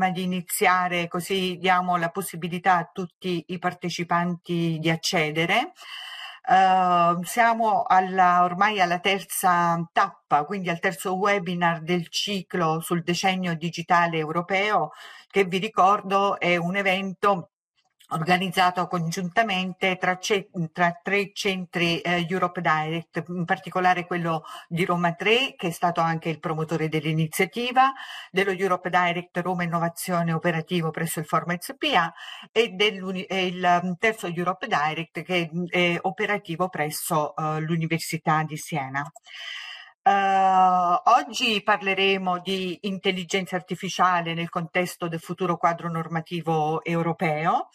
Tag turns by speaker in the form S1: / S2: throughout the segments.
S1: prima di iniziare, così diamo la possibilità a tutti i partecipanti di accedere. Uh, siamo alla, ormai alla terza tappa, quindi al terzo webinar del ciclo sul decennio digitale europeo, che vi ricordo è un evento organizzato congiuntamente tra, tra tre centri eh, Europe Direct, in particolare quello di Roma 3, che è stato anche il promotore dell'iniziativa, dello Europe Direct Roma Innovazione Operativo presso il Forma SPA e, e il mm, terzo Europe Direct che mm, è operativo presso eh, l'Università di Siena. Uh, oggi parleremo di intelligenza artificiale nel contesto del futuro quadro normativo europeo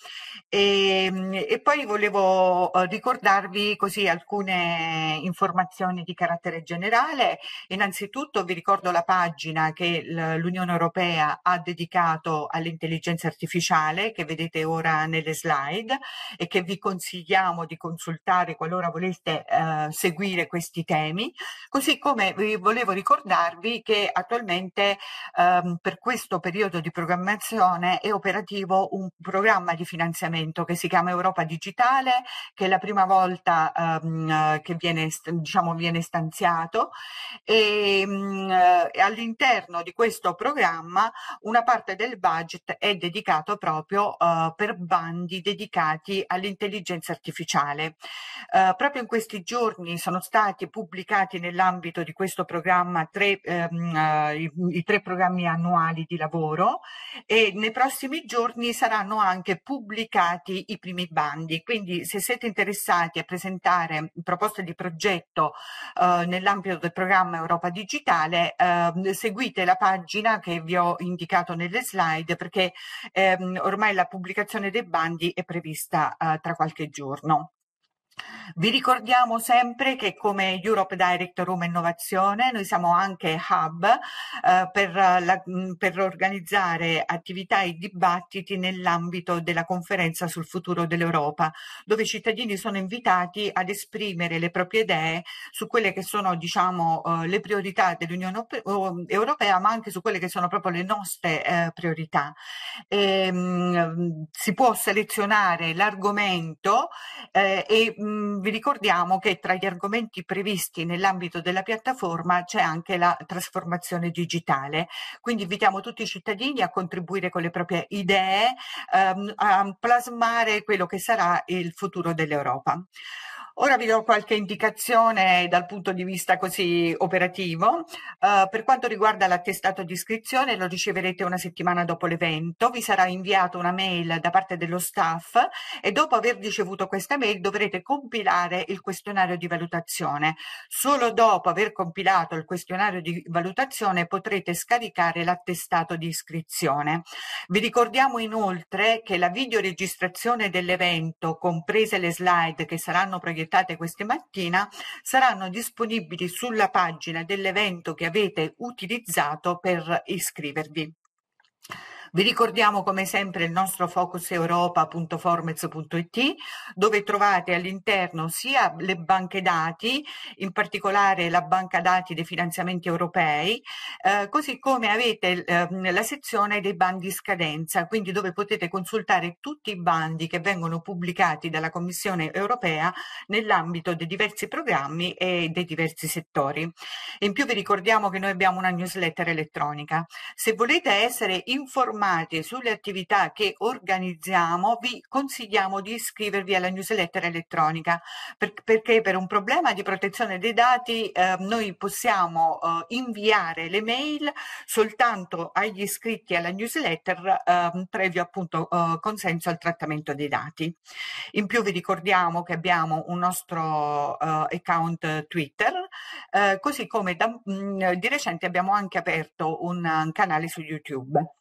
S1: e, ehm, e poi volevo eh, ricordarvi così alcune informazioni di carattere generale. Innanzitutto vi ricordo la pagina che l'Unione Europea ha dedicato all'intelligenza artificiale che vedete ora nelle slide e che vi consigliamo di consultare qualora voleste uh, eh, seguire questi temi, così come come vi volevo ricordarvi che attualmente ehm, per questo periodo di programmazione è operativo un programma di finanziamento che si chiama Europa Digitale, che è la prima volta ehm, che viene, diciamo, viene stanziato ehm, e mh, all'interno di questo programma una parte del budget è dedicato proprio eh, per bandi dedicati all'intelligenza artificiale. Eh, proprio in questi giorni sono stati pubblicati nell'ambito di questo programma tre, ehm, eh, i, i, tre programmi annuali di lavoro e nei prossimi giorni saranno anche pubblicati i primi bandi. Quindi se siete interessati a presentare proposte di progetto eh, nell'ambito del programma Europa Digitale, eh, seguite la pagina che vi ho indicato nelle slide perché ehm, ormai la pubblicazione dei bandi è prevista eh, tra qualche giorno. Vi ricordiamo sempre che come Europe Direct Roma Innovazione noi siamo anche hub eh, per, la, mm, per organizzare attività e dibattiti nell'ambito della conferenza sul futuro dell'Europa, dove i cittadini sono invitati ad esprimere le proprie idee su quelle che sono diciamo, eh, le priorità dell'Unione mm, Europea, ma anche su quelle che sono proprio le nostre eh, priorità. E, ehm, mh, si può selezionare l'argomento eh, e mh, mm, mh, vi ricordiamo che tra gli argomenti previsti nell'ambito della piattaforma c'è anche la trasformazione digitale. Quindi invitiamo tutti i cittadini a contribuire con le proprie idee, ehm, a plasmare quello che sarà il futuro dell'Europa. Ora vi do qualche indicazione dal punto di vista così operativo. Uh, per quanto riguarda l'attestato di iscrizione, lo riceverete una settimana dopo l'evento, vi sarà inviata una mail da parte dello staff e dopo aver ricevuto questa mail dovrete compilare il questionario di valutazione. Solo dopo aver compilato il questionario di valutazione potrete scaricare l'attestato di iscrizione. Vi ricordiamo inoltre che la videoregistrazione dell'evento, comprese le slide che saranno proiettate completate questa mattina saranno disponibili sulla pagina dell'evento che avete utilizzato per iscrivervi. Vi ricordiamo come sempre il nostro focus europa.formez.it dove trovate all'interno sia le banche dati, in particolare la banca dati dei finanziamenti europei, eh, così come avete eh, la sezione dei bandi scadenza, quindi dove potete consultare tutti i bandi che vengono pubblicati dalla Commissione europea nell'ambito dei diversi programmi e dei diversi settori. In più vi ricordiamo che noi abbiamo una newsletter elettronica. Se volete essere informati informati sulle attività che organizziamo, vi consigliamo di iscrivervi alla newsletter elettronica per, perché per un problema di protezione dei dati eh, noi possiamo eh, inviare le mail soltanto agli iscritti alla newsletter eh, previo appunto eh, consenso al trattamento dei dati. In più vi ricordiamo che abbiamo un nostro eh, account Twitter, eh, così come da, mh, mm, di recente abbiamo anche aperto un, un canale su YouTube.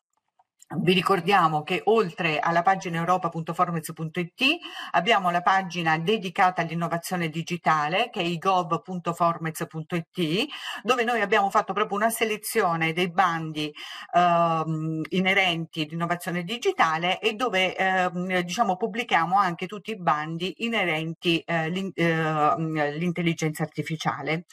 S1: Vi ricordiamo che oltre alla pagina europa.formez.it abbiamo la pagina dedicata all'innovazione digitale che è igov.formez.it dove noi abbiamo fatto proprio una selezione dei bandi ehm, inerenti all'innovazione digitale e dove ehm, diciamo, pubblichiamo anche tutti i bandi inerenti all'intelligenza eh, ehm, artificiale.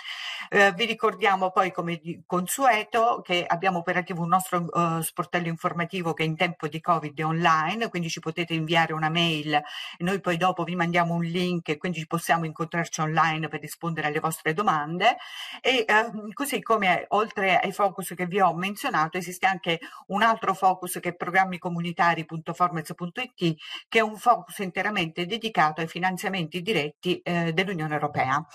S1: Eh, vi ricordiamo poi come consueto che abbiamo operativo un nostro eh, sportello informativo dicevo che in tempo di Covid è online, quindi ci potete inviare una mail e noi poi dopo vi mandiamo un link e quindi possiamo incontrarci online per rispondere alle vostre domande. E eh, così come oltre ai focus che vi ho menzionato, esiste anche un altro focus che è programmicomunitari.formez.it che è un focus interamente dedicato ai finanziamenti diretti eh, dell'Unione Europea.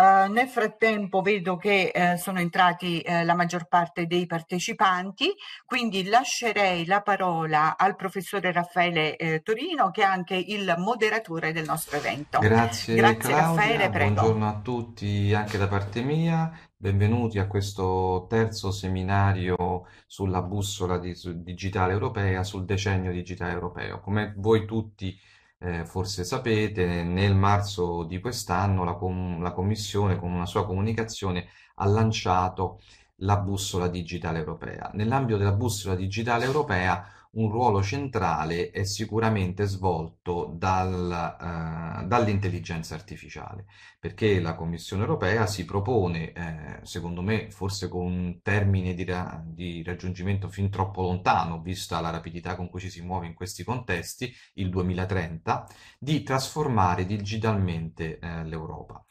S1: Eh, nel frattempo vedo che eh, sono entrati eh, la maggior parte dei partecipanti, quindi lascerei la parola al professore Raffaele eh, Torino che è anche il moderatore del nostro evento. Grazie, Grazie Claudia, Raffaele, prego. buongiorno
S2: a tutti anche da parte mia, benvenuti a questo terzo seminario sulla bussola di, su, digitale europea, sul decennio digitale europeo. Come voi tutti eh, forse sapete, nel marzo di quest'anno la, com- la, Commissione con una sua comunicazione ha lanciato la bussola digitale europea. Nell'ambito della bussola digitale europea un ruolo centrale è sicuramente svolto dal, eh, dall'intelligenza artificiale, perché la Commissione europea si propone, eh, secondo me, forse con un termine di, ra- di, raggiungimento fin troppo lontano, vista la rapidità con cui ci si muove in questi contesti, il 2030, di trasformare digitalmente eh, l'Europa.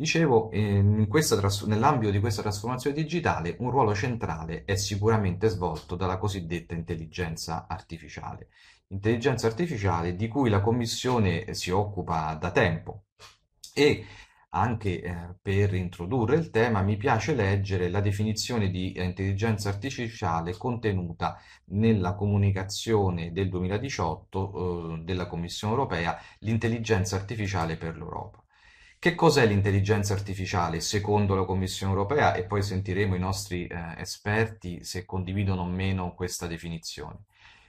S2: Dicevo, nell'ambito di questa trasformazione digitale un ruolo centrale è sicuramente svolto dalla cosiddetta intelligenza artificiale, intelligenza artificiale di cui la Commissione si occupa da tempo e anche eh, per introdurre il tema mi piace leggere la definizione di intelligenza artificiale contenuta nella comunicazione del 2018 eh, della Commissione europea, l'intelligenza artificiale per l'Europa. Che cos'è l'intelligenza artificiale secondo la Commissione europea? E poi sentiremo i nostri eh, esperti se condividono o meno questa definizione.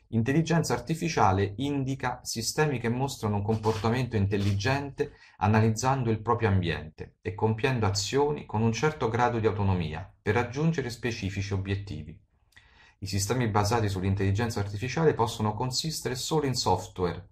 S2: Intelligenza artificiale indica sistemi che mostrano un comportamento intelligente analizzando il proprio ambiente e compiendo azioni con un certo grado di autonomia per raggiungere specifici obiettivi. I sistemi basati sull'intelligenza artificiale possono consistere solo in software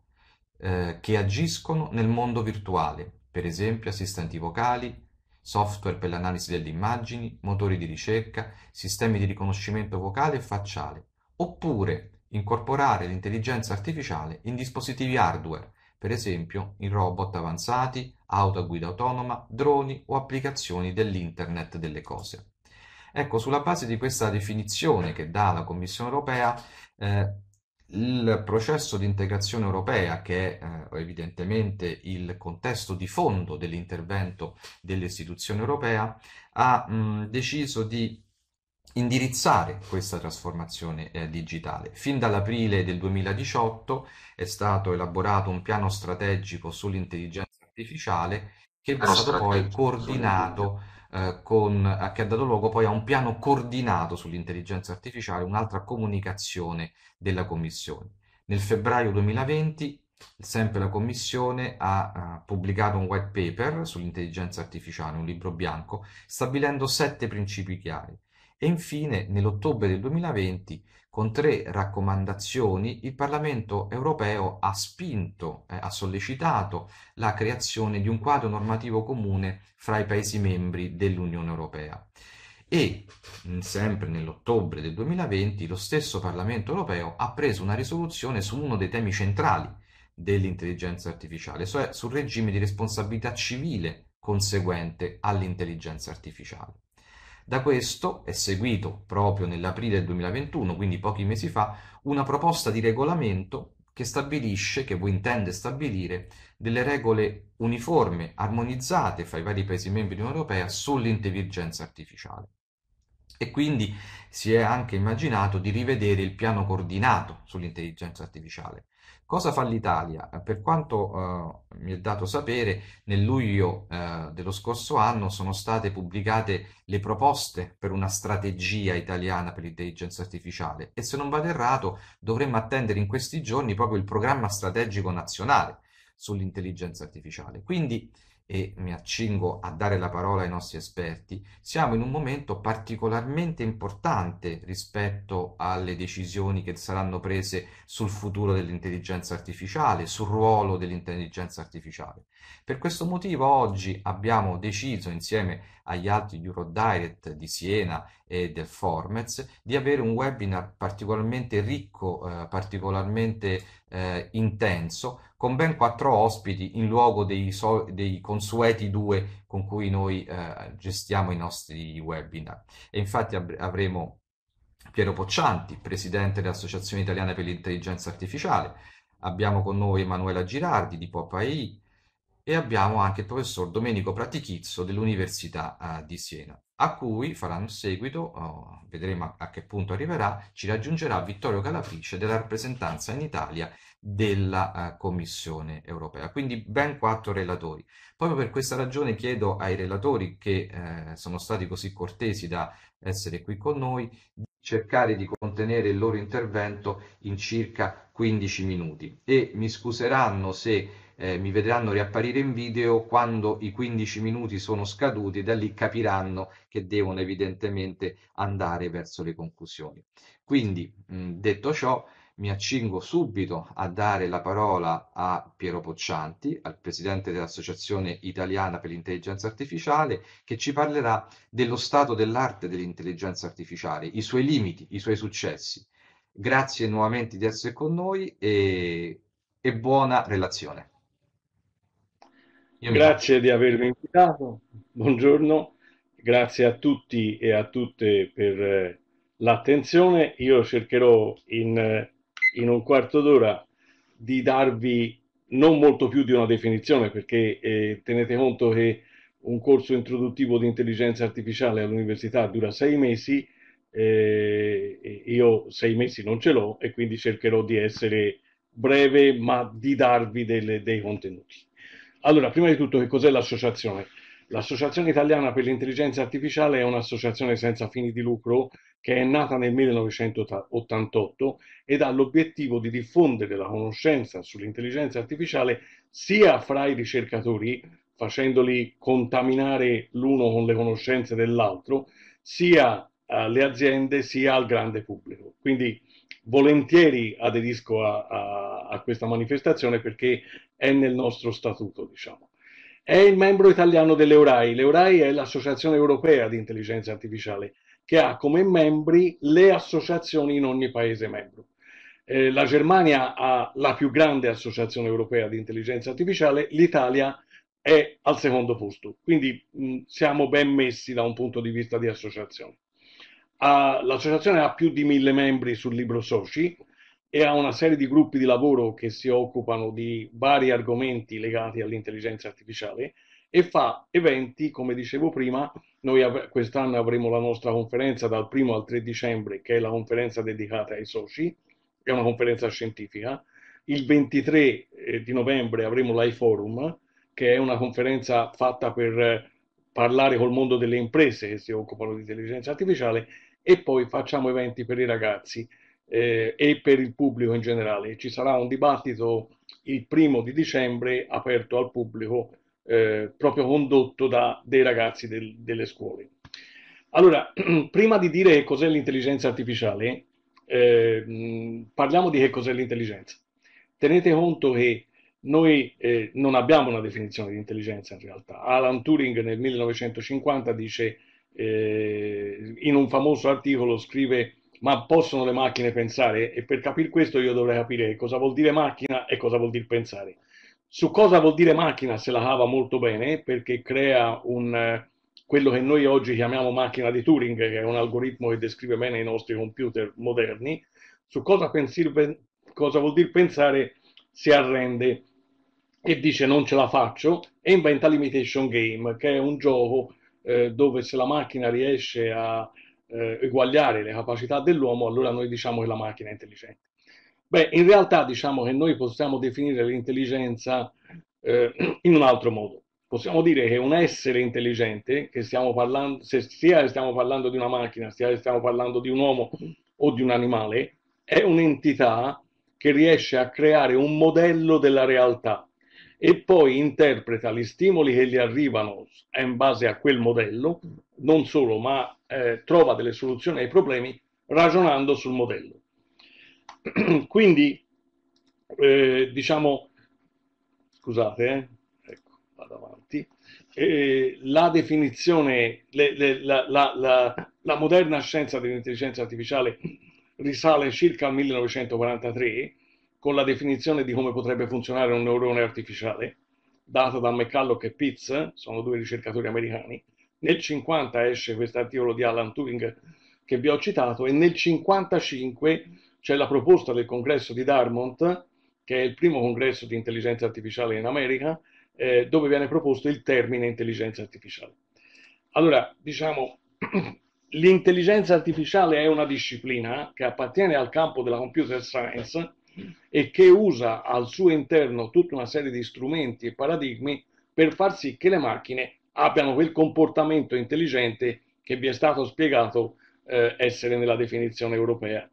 S2: eh, che agiscono nel mondo virtuale per esempio assistenti vocali, software per l'analisi delle immagini, motori di ricerca, sistemi di riconoscimento vocale e facciale, oppure incorporare l'intelligenza artificiale in dispositivi hardware, per esempio in robot avanzati, auto a guida autonoma, droni o applicazioni dell'Internet delle cose. Ecco, sulla base di questa definizione che dà la Commissione europea, eh, il processo di integrazione europea, che è eh, evidentemente il contesto di fondo dell'intervento dell'istituzione europea, ha deciso di indirizzare questa trasformazione eh, digitale. Fin dall'aprile del 2018 è stato elaborato un piano strategico sull'intelligenza artificiale che è stato poi coordinato eh, con, eh, che ha dato luogo poi a un piano coordinato sull'intelligenza artificiale, un'altra comunicazione della Commissione. Nel febbraio 2020 sempre la Commissione ha uh, pubblicato un white paper sull'intelligenza artificiale, un libro bianco, stabilendo sette principi chiari. E infine, nell'ottobre del 2020, con tre raccomandazioni il Parlamento europeo ha spinto, eh, ha sollecitato la creazione di un quadro normativo comune fra i Paesi membri dell'Unione europea. E mm, sempre nell'ottobre del 2020 lo stesso Parlamento europeo ha preso una risoluzione su uno dei temi centrali dell'intelligenza artificiale, cioè sul regime di responsabilità civile conseguente all'intelligenza artificiale. Da questo è seguito proprio nell'aprile 2021, quindi pochi mesi fa, una proposta di regolamento che stabilisce, che intende stabilire, delle regole uniformi, armonizzate fra i vari Paesi membri dell'Unione Europea sull'intelligenza artificiale. E quindi si è anche immaginato di rivedere il piano coordinato sull'intelligenza artificiale, Cosa fa l'Italia? Eh, per quanto eh, mi è dato sapere, nel luglio eh, dello scorso anno sono state pubblicate le proposte per una strategia italiana per l'intelligenza artificiale e se non vado errato dovremmo attendere in questi giorni proprio il programma strategico nazionale sull'intelligenza artificiale. Quindi e mi accingo a dare la parola ai nostri esperti, siamo in un momento particolarmente importante rispetto alle decisioni che saranno prese sul futuro dell'intelligenza artificiale, sul ruolo dell'intelligenza artificiale. Per questo motivo oggi abbiamo deciso insieme agli altri Eurodirect di Siena e del Formez di avere un webinar particolarmente ricco, eh, particolarmente eh, intenso con ben quattro ospiti in luogo dei, so dei consueti due con cui noi eh, gestiamo i nostri webinar. E infatti av avremo Piero Poccianti, presidente dell'Associazione Italiana per l'Intelligenza Artificiale, abbiamo con noi Emanuela Girardi di Popai e abbiamo anche il professor Domenico Pratichizzo dell'Università eh, di Siena, a cui faranno seguito, oh, vedremo a, a che punto arriverà, ci raggiungerà Vittorio Calafice della rappresentanza in Italia della eh, Commissione europea. Quindi ben quattro relatori. Proprio per questa ragione chiedo ai relatori che eh, sono stati così cortesi da essere qui con noi di cercare di contenere il loro intervento in circa 15 minuti e mi scuseranno se eh, mi vedranno riapparire in video quando i 15 minuti sono scaduti, da lì capiranno che devono evidentemente andare verso le conclusioni. Quindi, mh, detto ciò, mi accingo subito a dare la parola a Piero Poccianti, al presidente dell'Associazione Italiana per l'Intelligenza Artificiale, che ci parlerà dello stato dell'arte dell'intelligenza artificiale, i suoi limiti, i suoi successi. Grazie nuovamente di essere con noi e, e buona relazione.
S3: Io grazie di avermi invitato, buongiorno, grazie a tutti e a tutte per eh, l'attenzione. Io cercherò in eh, in un quarto d'ora di darvi non molto più di una definizione, perché eh, tenete conto che un corso introduttivo di intelligenza artificiale all'università dura sei mesi, eh, io sei mesi non ce l'ho e quindi cercherò di essere breve ma di darvi delle, dei contenuti. Allora, prima di tutto che cos'è l'associazione? L'Associazione Italiana per l'Intelligenza Artificiale è un'associazione senza fini di lucro che è nata nel 1988 ed ha l'obiettivo di diffondere la conoscenza sull'intelligenza artificiale sia fra i ricercatori, facendoli contaminare l'uno con le conoscenze dell'altro, sia alle eh, aziende sia al grande pubblico. Quindi volentieri aderisco a, a, a questa manifestazione perché è nel nostro statuto, diciamo. È il membro italiano dell'EURAI. L'EURAI è l'Associazione Europea di Intelligenza Artificiale, che ha come membri le associazioni in ogni Paese membro. Eh, la Germania ha la più grande associazione europea di intelligenza artificiale, l'Italia è al secondo posto, quindi mh, siamo ben messi da un punto di vista di associazione. Ah, l'associazione ha più di mille membri sul libro soci, e ha una serie di gruppi di lavoro che si occupano di vari argomenti legati all'intelligenza artificiale e fa eventi, come dicevo prima, noi av- quest'anno avremo la nostra conferenza dal 1 al 3 dicembre, che è la conferenza dedicata ai soci, è una conferenza scientifica. Il 23 eh, di novembre avremo l'iForum, che è una conferenza fatta per parlare col mondo delle imprese che si occupano di intelligenza artificiale e poi facciamo eventi per i ragazzi eh, e per il pubblico in generale. Ci sarà un dibattito il primo di dicembre aperto al pubblico, eh, proprio condotto da dei ragazzi del, delle scuole. Allora, prima di dire che cos'è l'intelligenza artificiale, eh, parliamo di che cos'è l'intelligenza. Tenete conto che noi eh, non abbiamo una definizione di intelligenza in realtà. Alan Turing nel 1950 dice, eh, in un famoso articolo scrive ma possono le macchine pensare? E per capire questo io dovrei capire cosa vuol dire macchina e cosa vuol dire pensare. Su cosa vuol dire macchina se la cava molto bene, perché crea un, eh, quello che noi oggi chiamiamo macchina di Turing, che è un algoritmo che descrive bene i nostri computer moderni. Su cosa, pensir, cosa vuol dire pensare si arrende e dice non ce la faccio e inventa l'imitation game, che è un gioco eh, dove se la macchina riesce a eh, eguagliare le capacità dell'uomo, allora noi diciamo che la macchina è intelligente. Beh, in realtà diciamo che noi possiamo definire l'intelligenza eh, in un altro modo. Possiamo dire che un essere intelligente, che stiamo parlando, se sia stiamo parlando di una macchina, sia stiamo parlando di un uomo o di un animale, è un'entità che riesce a creare un modello della realtà e poi interpreta gli stimoli che gli arrivano eh, in base a quel modello, non solo, ma eh, trova delle soluzioni ai problemi ragionando sul modello. Quindi, eh, diciamo, scusate, eh, ecco, vado avanti, la definizione, le, le, la, la, la, la moderna scienza dell'intelligenza artificiale risale circa al 1943 con la definizione di come potrebbe funzionare un neurone artificiale, data da McCulloch e Pitts, sono due ricercatori americani. Nel 50 esce questo articolo di Alan Turing che vi ho citato e nel 55 c'è la proposta del congresso di Dartmouth, che è il primo congresso di intelligenza artificiale in America, eh, dove viene proposto il termine intelligenza artificiale. Allora, diciamo, l'intelligenza artificiale è una disciplina che appartiene al campo della computer science, e che usa al suo interno tutta una serie di strumenti e paradigmi per far sì che le macchine abbiano quel comportamento intelligente che vi è stato spiegato eh, essere nella definizione europea.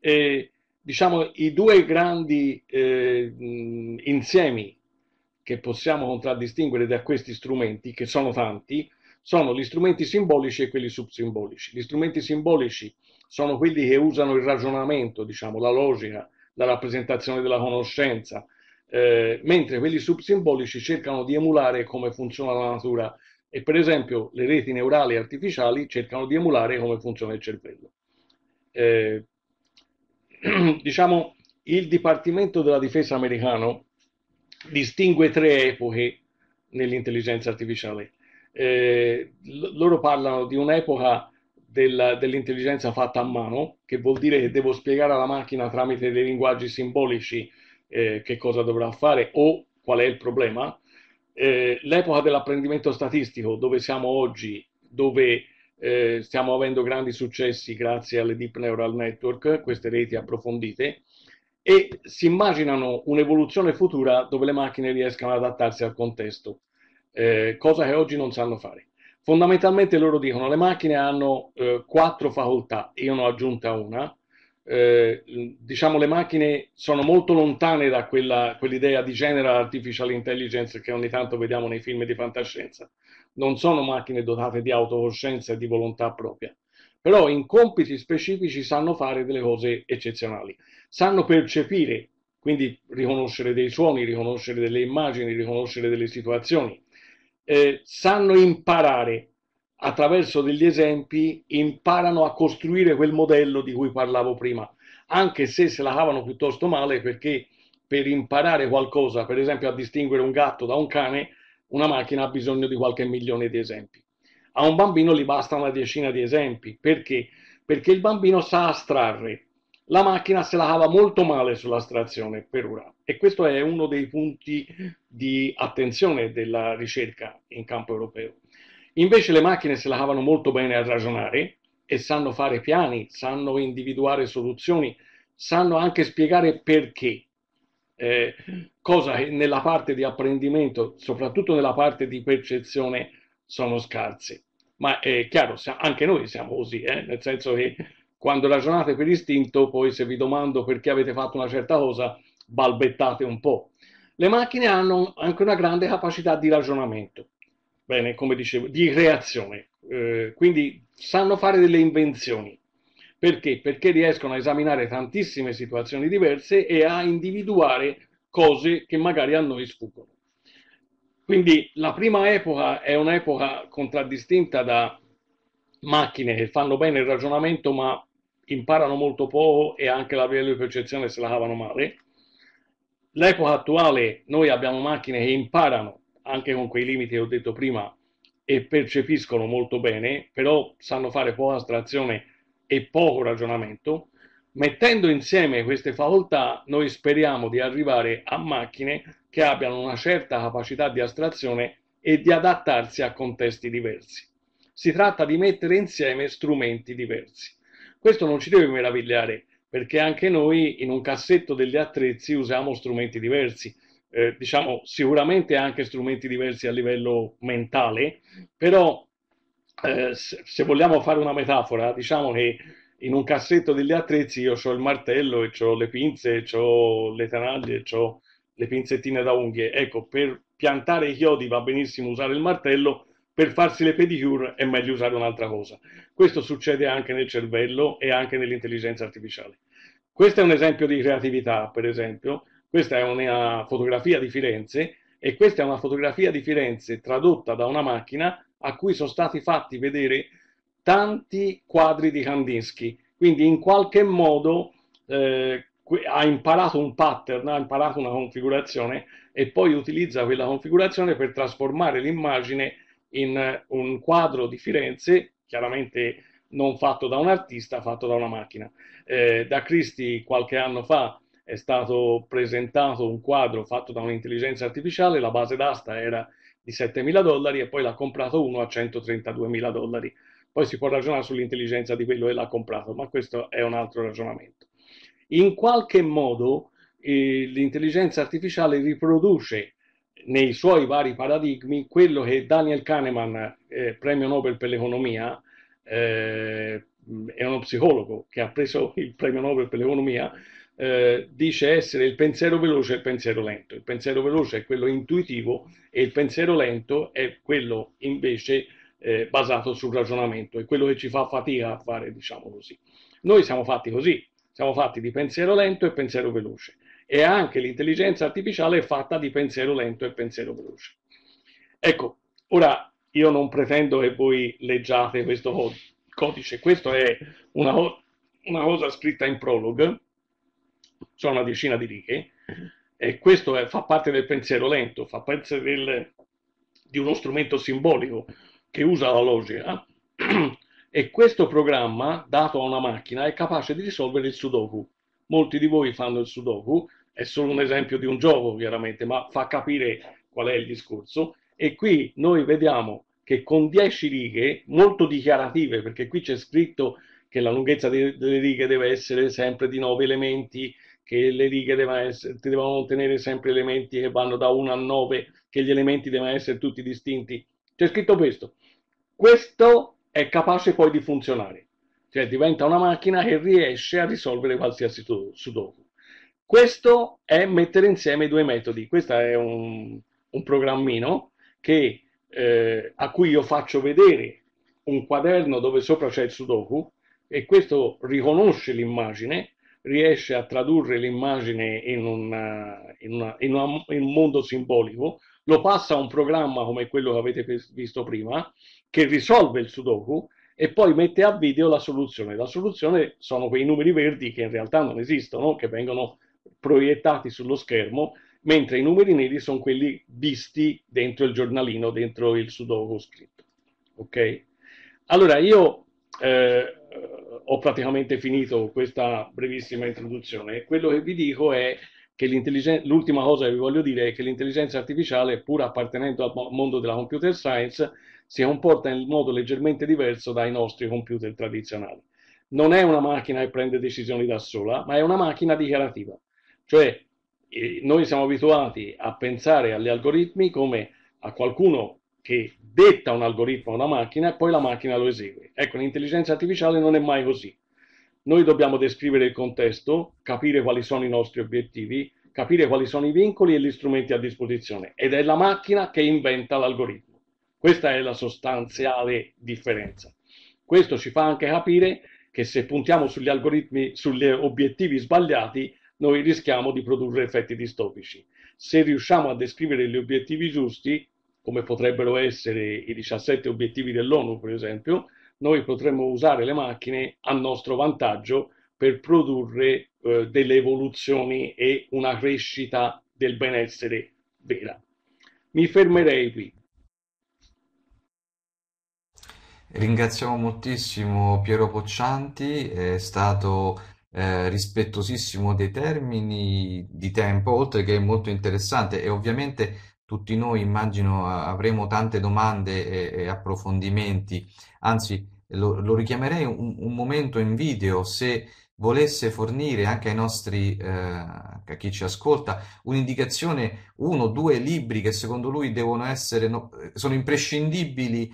S3: E, diciamo, i due grandi eh, insiemi che possiamo contraddistinguere da questi strumenti, che sono tanti, sono gli strumenti simbolici e quelli subsimbolici. Gli strumenti simbolici sono quelli che usano il ragionamento, diciamo, la logica, la rappresentazione della conoscenza, eh, mentre quelli subsimbolici cercano di emulare come funziona la natura e per esempio le reti neurali artificiali cercano di emulare come funziona il cervello. Eh, diciamo, il Dipartimento della Difesa americano distingue tre epoche nell'intelligenza artificiale. Eh, loro parlano di un'epoca del, dell'intelligenza fatta a mano, che vuol dire che devo spiegare alla macchina tramite dei linguaggi simbolici eh, che cosa dovrà fare o qual è il problema. Eh, l'epoca dell'apprendimento statistico, dove siamo oggi, dove eh, stiamo avendo grandi successi grazie alle deep neural network, queste reti approfondite, e si immaginano un'evoluzione futura dove le macchine riescano ad adattarsi al contesto, eh, cosa che oggi non sanno fare. Fondamentalmente loro dicono le macchine hanno eh, quattro facoltà, io ne ho aggiunta una, eh, diciamo le macchine sono molto lontane da quella, quell'idea di general artificial intelligence che ogni tanto vediamo nei film di fantascienza, non sono macchine dotate di autocoscienza e di volontà propria, però in compiti specifici sanno fare delle cose eccezionali, sanno percepire, quindi riconoscere dei suoni, riconoscere delle immagini, riconoscere delle situazioni, eh, sanno imparare attraverso degli esempi, imparano a costruire quel modello di cui parlavo prima, anche se se la cavano piuttosto male perché per imparare qualcosa, per esempio a distinguere un gatto da un cane, una macchina ha bisogno di qualche milione di esempi. A un bambino gli basta una decina di esempi, perché? Perché il bambino sa astrarre la macchina se la cava molto male sulla strazione per ora e questo è uno dei punti di attenzione della ricerca in campo europeo. Invece le macchine se la cavano molto bene a ragionare e sanno fare piani, sanno individuare soluzioni, sanno anche spiegare perché. Eh, cosa che nella parte di apprendimento, soprattutto nella parte di percezione, sono scarse. Ma è chiaro, anche noi siamo così, eh? nel senso che quando ragionate per istinto, poi se vi domando perché avete fatto una certa cosa, balbettate un po'. Le macchine hanno anche una grande capacità di ragionamento, bene, come dicevo, di creazione, eh, quindi sanno fare delle invenzioni. Perché? Perché riescono a esaminare tantissime situazioni diverse e a individuare cose che magari a noi sfuggono. Quindi la prima epoca è un'epoca contraddistinta da macchine che fanno bene il ragionamento ma imparano molto poco e anche la via di percezione se la cavano male. L'epoca attuale noi abbiamo macchine che imparano anche con quei limiti che ho detto prima e percepiscono molto bene, però sanno fare poca astrazione e poco ragionamento. Mettendo insieme queste facoltà, noi speriamo di arrivare a macchine che abbiano una certa capacità di astrazione e di adattarsi a contesti diversi. Si tratta di mettere insieme strumenti diversi. Questo non ci deve meravigliare, perché anche noi in un cassetto degli attrezzi usiamo strumenti diversi. Eh, diciamo sicuramente anche strumenti diversi a livello mentale, però eh, se vogliamo fare una metafora, diciamo che in un cassetto degli attrezzi io ho il martello e ho le pinze, ho le tanaglie, ho le pinzettine da unghie. Ecco, per piantare i chiodi va benissimo usare il martello, per farsi le pedicure è meglio usare un'altra cosa. Questo succede anche nel cervello e anche nell'intelligenza artificiale. Questo è un esempio di creatività, per esempio. Questa è una fotografia di Firenze e questa è una fotografia di Firenze tradotta da una macchina a cui sono stati fatti vedere tanti quadri di Kandinsky. Quindi in qualche modo eh, ha imparato un pattern, ha imparato una configurazione e poi utilizza quella configurazione per trasformare l'immagine in un quadro di Firenze, chiaramente non fatto da un artista, fatto da una macchina. Eh, da Cristi qualche anno fa è stato presentato un quadro fatto da un'intelligenza artificiale, la base d'asta era di 7.000 dollari e poi l'ha comprato uno a 132.000 dollari. Poi si può ragionare sull'intelligenza di quello che l'ha comprato, ma questo è un altro ragionamento. In qualche modo eh, l'intelligenza artificiale riproduce nei suoi vari paradigmi quello che Daniel Kahneman, eh, premio Nobel per l'economia, eh, è uno psicologo che ha preso il premio Nobel per l'economia, eh, dice essere il pensiero veloce e il pensiero lento. Il pensiero veloce è quello intuitivo e il pensiero lento è quello invece eh, basato sul ragionamento, è quello che ci fa fatica a fare, diciamo così. Noi siamo fatti così, siamo fatti di pensiero lento e pensiero veloce e anche l'intelligenza artificiale è fatta di pensiero lento e pensiero veloce. Ecco, ora io non pretendo che voi leggiate questo codice, questa è una, una cosa scritta in prologue, sono una decina di righe, e questo è, fa parte del pensiero lento, fa parte del, di uno strumento simbolico che usa la logica, e questo programma dato a una macchina è capace di risolvere il sudoku. Molti di voi fanno il sudoku è solo un esempio di un gioco, chiaramente, ma fa capire qual è il discorso. E qui noi vediamo che con 10 righe, molto dichiarative, perché qui c'è scritto che la lunghezza de- delle righe deve essere sempre di 9 elementi, che le righe devono, essere, devono contenere sempre elementi che vanno da 1 a 9, che gli elementi devono essere tutti distinti. C'è scritto questo. Questo è capace poi di funzionare, cioè diventa una macchina che riesce a risolvere qualsiasi sudoku. Questo è mettere insieme i due metodi. Questo è un, un programmino che, eh, a cui io faccio vedere un quaderno dove sopra c'è il sudoku e questo riconosce l'immagine, riesce a tradurre l'immagine in, una, eh, in, una, in, una, in un mondo simbolico, lo passa a un programma come quello che avete visto prima, che risolve il sudoku e poi mette a video la soluzione. La soluzione sono quei numeri verdi che in realtà non esistono, che vengono proiettati sullo schermo, mentre i numeri neri sono quelli visti dentro il giornalino, dentro il sudoku scritto. Ok? Allora io eh, ho praticamente finito questa brevissima introduzione. Quello che vi dico è che l'ultima cosa che vi voglio dire è che l'intelligenza artificiale, pur appartenendo al mondo della computer science, si comporta in modo leggermente diverso dai nostri computer tradizionali. Non è una macchina che prende decisioni da sola, ma è una macchina dichiarativa. Cioè, eh, noi siamo abituati a pensare agli algoritmi come a qualcuno che detta un algoritmo a una macchina e poi la macchina lo esegue. Ecco, l'intelligenza artificiale non è mai così. Noi dobbiamo descrivere il contesto, capire quali sono i nostri obiettivi, capire quali sono i vincoli e gli strumenti a disposizione ed è la macchina che inventa l'algoritmo. Questa è la sostanziale differenza. Questo ci fa anche capire che se puntiamo sugli algoritmi, sugli obiettivi sbagliati, noi rischiamo di produrre effetti distopici. Se riusciamo a descrivere gli obiettivi giusti, come potrebbero essere i 17 obiettivi dell'ONU, per esempio, noi potremmo usare le macchine a nostro vantaggio per produrre eh, delle evoluzioni e una crescita del benessere vera. Mi fermerei qui.
S2: Ringraziamo moltissimo Piero Poccianti, è stato eh, rispettosissimo dei termini di tempo, oltre che molto interessante e ovviamente tutti noi immagino avremo tante domande e, e approfondimenti, anzi lo, lo richiamerei un, un, momento in video se volesse fornire anche ai nostri, eh, a chi ci ascolta, un'indicazione, uno o due libri che secondo lui devono essere, no, eh, sono imprescindibili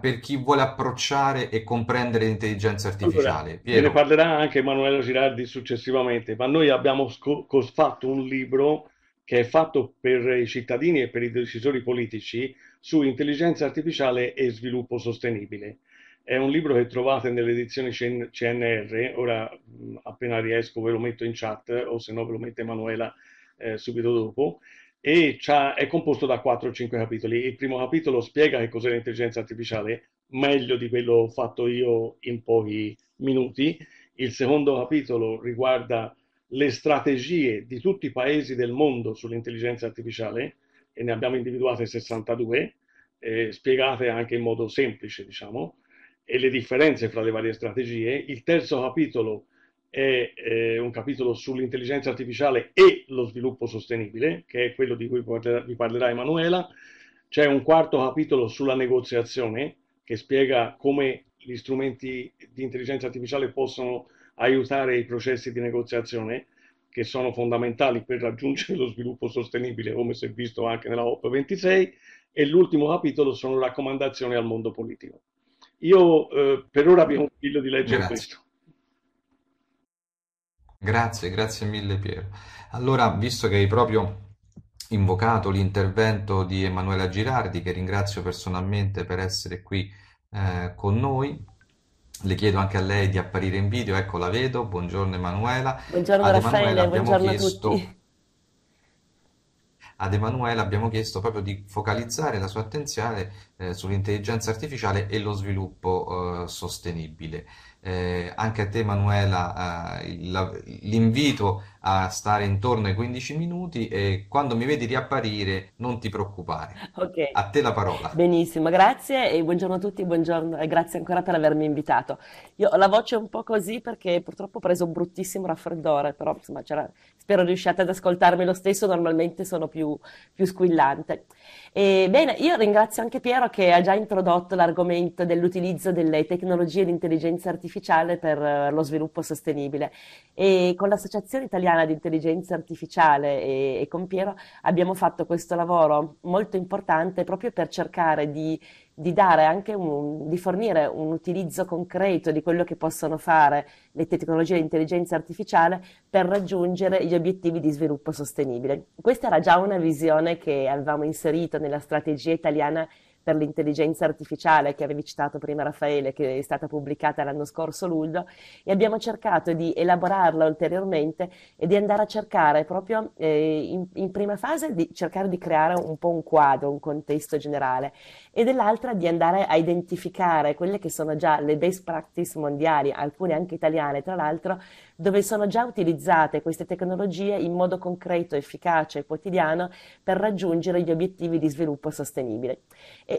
S2: per chi vuole approcciare e comprendere l'intelligenza artificiale. Allora, ne
S3: parlerà anche Emanuele Girardi successivamente, ma noi abbiamo fatto un libro che è fatto per i cittadini e per i decisori politici su intelligenza artificiale e sviluppo sostenibile è un libro che trovate nell'edizione CNR, ora mm, appena riesco ve lo metto in chat o se no ve lo mette Emanuela eh, subito dopo, e è composto da 4 o 5 capitoli. Il primo capitolo spiega che cos'è l'intelligenza artificiale, meglio di quello fatto io in pochi minuti. Il secondo capitolo riguarda le strategie di tutti i paesi del mondo sull'intelligenza artificiale, e ne abbiamo individuate 62, eh, spiegate anche in modo semplice, diciamo e le differenze fra le varie strategie. Il terzo capitolo è eh, un capitolo sull'intelligenza artificiale e lo sviluppo sostenibile, che è quello di cui vi parlerà Emanuela. C'è un quarto capitolo sulla negoziazione, che spiega come gli strumenti di intelligenza artificiale possono aiutare i processi di negoziazione che sono fondamentali per raggiungere lo sviluppo sostenibile, come si è visto anche nella COP26, e l'ultimo capitolo sono raccomandazioni al mondo politico. Io eh, per ora vi consiglio di leggere grazie. questo.
S2: Grazie, grazie mille Piero. Allora, visto che hai proprio invocato l'intervento di Emanuela Girardi, che ringrazio personalmente per essere qui eh, con noi, le chiedo anche a lei di apparire in video, ecco la vedo, buongiorno Emanuela. Buongiorno Ad Raffaele, Emanuela buongiorno chiesto... a tutti ad Emanuele abbiamo chiesto proprio di focalizzare la sua attenzione eh, sull'intelligenza artificiale e lo sviluppo eh, sostenibile. Eh, anche a te Emanuela eh, l'invito a stare intorno ai 15 minuti e quando mi vedi riapparire non ti preoccupare. Ok. A te la parola.
S4: Benissimo, grazie e buongiorno a tutti, buongiorno e grazie ancora per avermi invitato. Io la voce è un po' così perché purtroppo ho preso un bruttissimo raffreddore, però insomma spero riusciate ad ascoltarmi lo stesso, normalmente sono più, più squillante. E, bene, io ringrazio anche Piero che ha già introdotto l'argomento dell'utilizzo delle tecnologie di intelligenza artificiale per eh, lo sviluppo sostenibile e con l'Associazione Italiana settimana di intelligenza artificiale e, e con Piero abbiamo fatto questo lavoro molto importante proprio per cercare di di dare anche un, di fornire un utilizzo concreto di quello che possono fare le tecnologie di intelligenza artificiale per raggiungere gli obiettivi di sviluppo sostenibile. Questa era già una visione che avevamo inserito nella strategia italiana per l'intelligenza artificiale che avevi citato prima Raffaele, che è stata pubblicata l'anno scorso luglio, e abbiamo cercato di elaborarla ulteriormente e di andare a cercare proprio eh, in, in, prima fase di cercare di creare un po' un quadro, un contesto generale, e dell'altra di andare a identificare quelle che sono già le best practice mondiali, alcune anche italiane tra l'altro, dove sono già utilizzate queste tecnologie in modo concreto, efficace e quotidiano per raggiungere gli obiettivi di sviluppo sostenibile.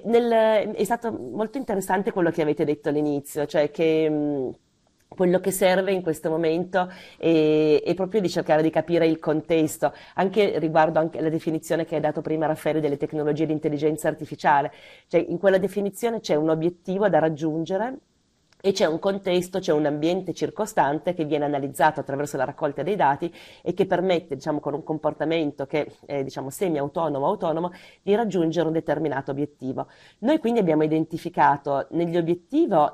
S4: Nel, è stato molto interessante quello che avete detto all'inizio, cioè che... Mm, quello che serve in questo momento è, è, proprio di cercare di capire il contesto, anche riguardo anche alla definizione che hai dato prima Raffaele delle tecnologie di intelligenza artificiale, cioè in quella definizione c'è un obiettivo da raggiungere e c'è un contesto, c'è un ambiente circostante che viene analizzato attraverso la raccolta dei dati e che permette, diciamo, con un comportamento che è diciamo, semi-autonomo autonomo, di raggiungere un determinato obiettivo. Noi quindi abbiamo identificato negli obiettivi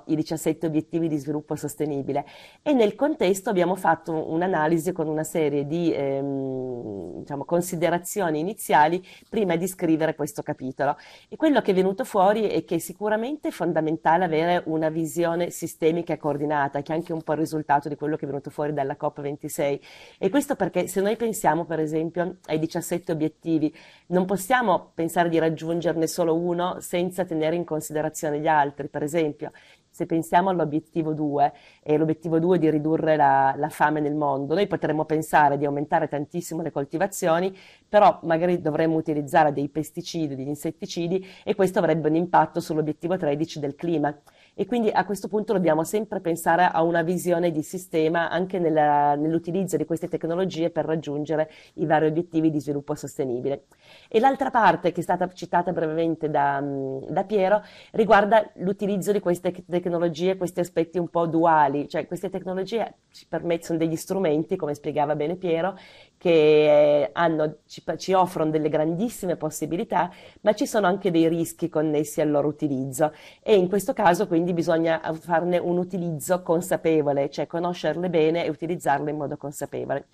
S4: i 17 obiettivi di sviluppo sostenibile e nel contesto abbiamo fatto un'analisi con una serie di ehm, diciamo, considerazioni iniziali prima di scrivere questo capitolo. E quello che è venuto fuori è che sicuramente è fondamentale avere una visione sistemica e coordinata, che è anche un po' il risultato di quello che è venuto fuori dalla COP26. E questo perché se noi pensiamo, per esempio, ai 17 obiettivi, non possiamo pensare di raggiungerne solo uno senza tenere in considerazione gli altri. Per esempio, se pensiamo all'obiettivo 2, e l'obiettivo 2 è di ridurre la, la, fame nel mondo, noi potremmo pensare di aumentare tantissimo le coltivazioni, però magari dovremmo utilizzare dei pesticidi, degli insetticidi e questo avrebbe un impatto sull'obiettivo 13 del clima. E quindi a questo punto dobbiamo sempre pensare a una visione di sistema anche nella, nell'utilizzo di queste tecnologie per raggiungere i vari obiettivi di sviluppo sostenibile. E l'altra parte che è stata citata brevemente da, mm, da Piero riguarda l'utilizzo di queste tecnologie, questi aspetti un po' duali, cioè queste tecnologie ci permettono degli strumenti, come spiegava bene Piero, che eh, hanno, ci, ci offrono delle grandissime possibilità, ma ci sono anche dei rischi connessi al loro utilizzo. E in questo caso quindi quindi bisogna eh, farne un utilizzo consapevole, cioè conoscerle bene e utilizzarle in modo consapevole.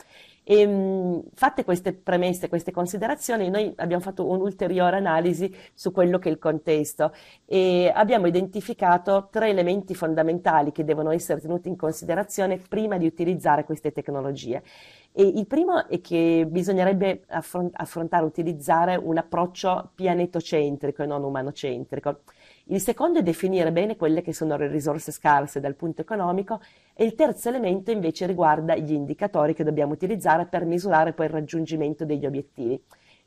S4: E, ehm, mh, fatte queste premesse, queste considerazioni, noi abbiamo fatto un'ulteriore analisi su quello che è il contesto e abbiamo identificato tre elementi fondamentali che devono essere tenuti in considerazione prima di utilizzare queste tecnologie. E il primo è che bisognerebbe affrontare, utilizzare un approccio pianetocentrico e non umanocentrico. Il secondo è definire bene quelle che sono le risorse scarse dal punto economico e il terzo elemento invece riguarda gli indicatori che dobbiamo utilizzare per misurare poi il raggiungimento degli obiettivi.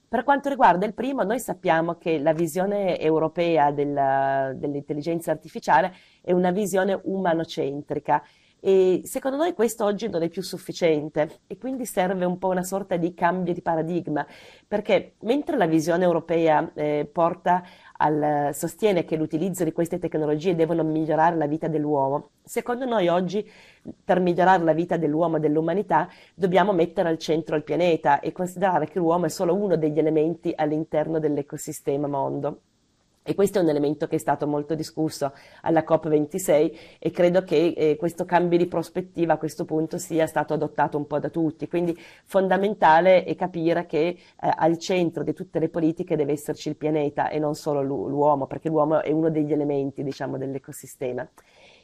S4: Per quanto riguarda il primo, noi sappiamo che la visione europea della, dell'intelligenza artificiale è una visione umanocentrica e secondo noi questo oggi non è più sufficiente e quindi serve un po' una sorta di cambio di paradigma, perché mentre la visione europea eh, porta al, sostiene che l'utilizzo di queste tecnologie devono migliorare la vita dell'uomo. Secondo noi oggi per migliorare la vita dell'uomo e dell'umanità dobbiamo mettere al centro il pianeta e considerare che l'uomo è solo uno degli elementi all'interno dell'ecosistema mondo. E questo è un elemento che è stato molto discusso alla COP26 e credo che eh, questo cambio di prospettiva a questo punto sia stato adottato un po' da tutti. Quindi fondamentale è capire che eh, al centro di tutte le politiche deve esserci il pianeta e non solo l'u- l'uomo, perché l'uomo è uno degli elementi diciamo, dell'ecosistema.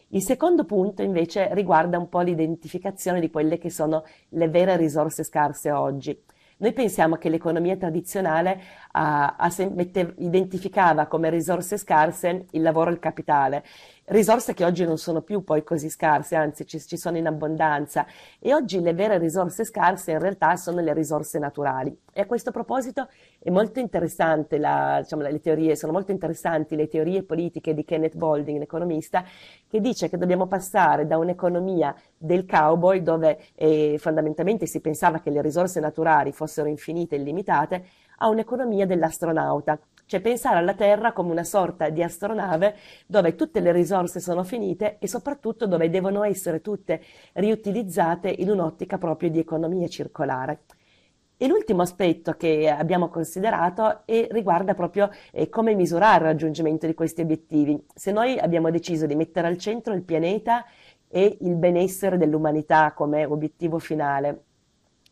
S4: Il secondo punto invece riguarda un po' l'identificazione di quelle che sono le vere risorse scarse oggi. Noi pensiamo che l'economia tradizionale ah, ah, mette, identificava come risorse scarse il lavoro e il capitale risorse che oggi non sono più poi così scarse, anzi ci, ci, sono in abbondanza e oggi le vere risorse scarse in realtà sono le risorse naturali. E a questo proposito la, diciamo, teorie, sono molto interessanti le teorie politiche di Kenneth Balding, l'economista, che dice che dobbiamo passare da un'economia del cowboy dove eh, fondamentalmente si pensava che le risorse naturali fossero infinite e illimitate a un'economia dell'astronauta, cioè pensare alla Terra come una sorta di astronave dove tutte le risorse sono finite e soprattutto dove devono essere tutte riutilizzate in un'ottica proprio di economia circolare. E l'ultimo aspetto che abbiamo considerato è, riguarda proprio eh, come misurare il raggiungimento di questi obiettivi. Se noi abbiamo deciso di mettere al centro il pianeta e il benessere dell'umanità come obiettivo finale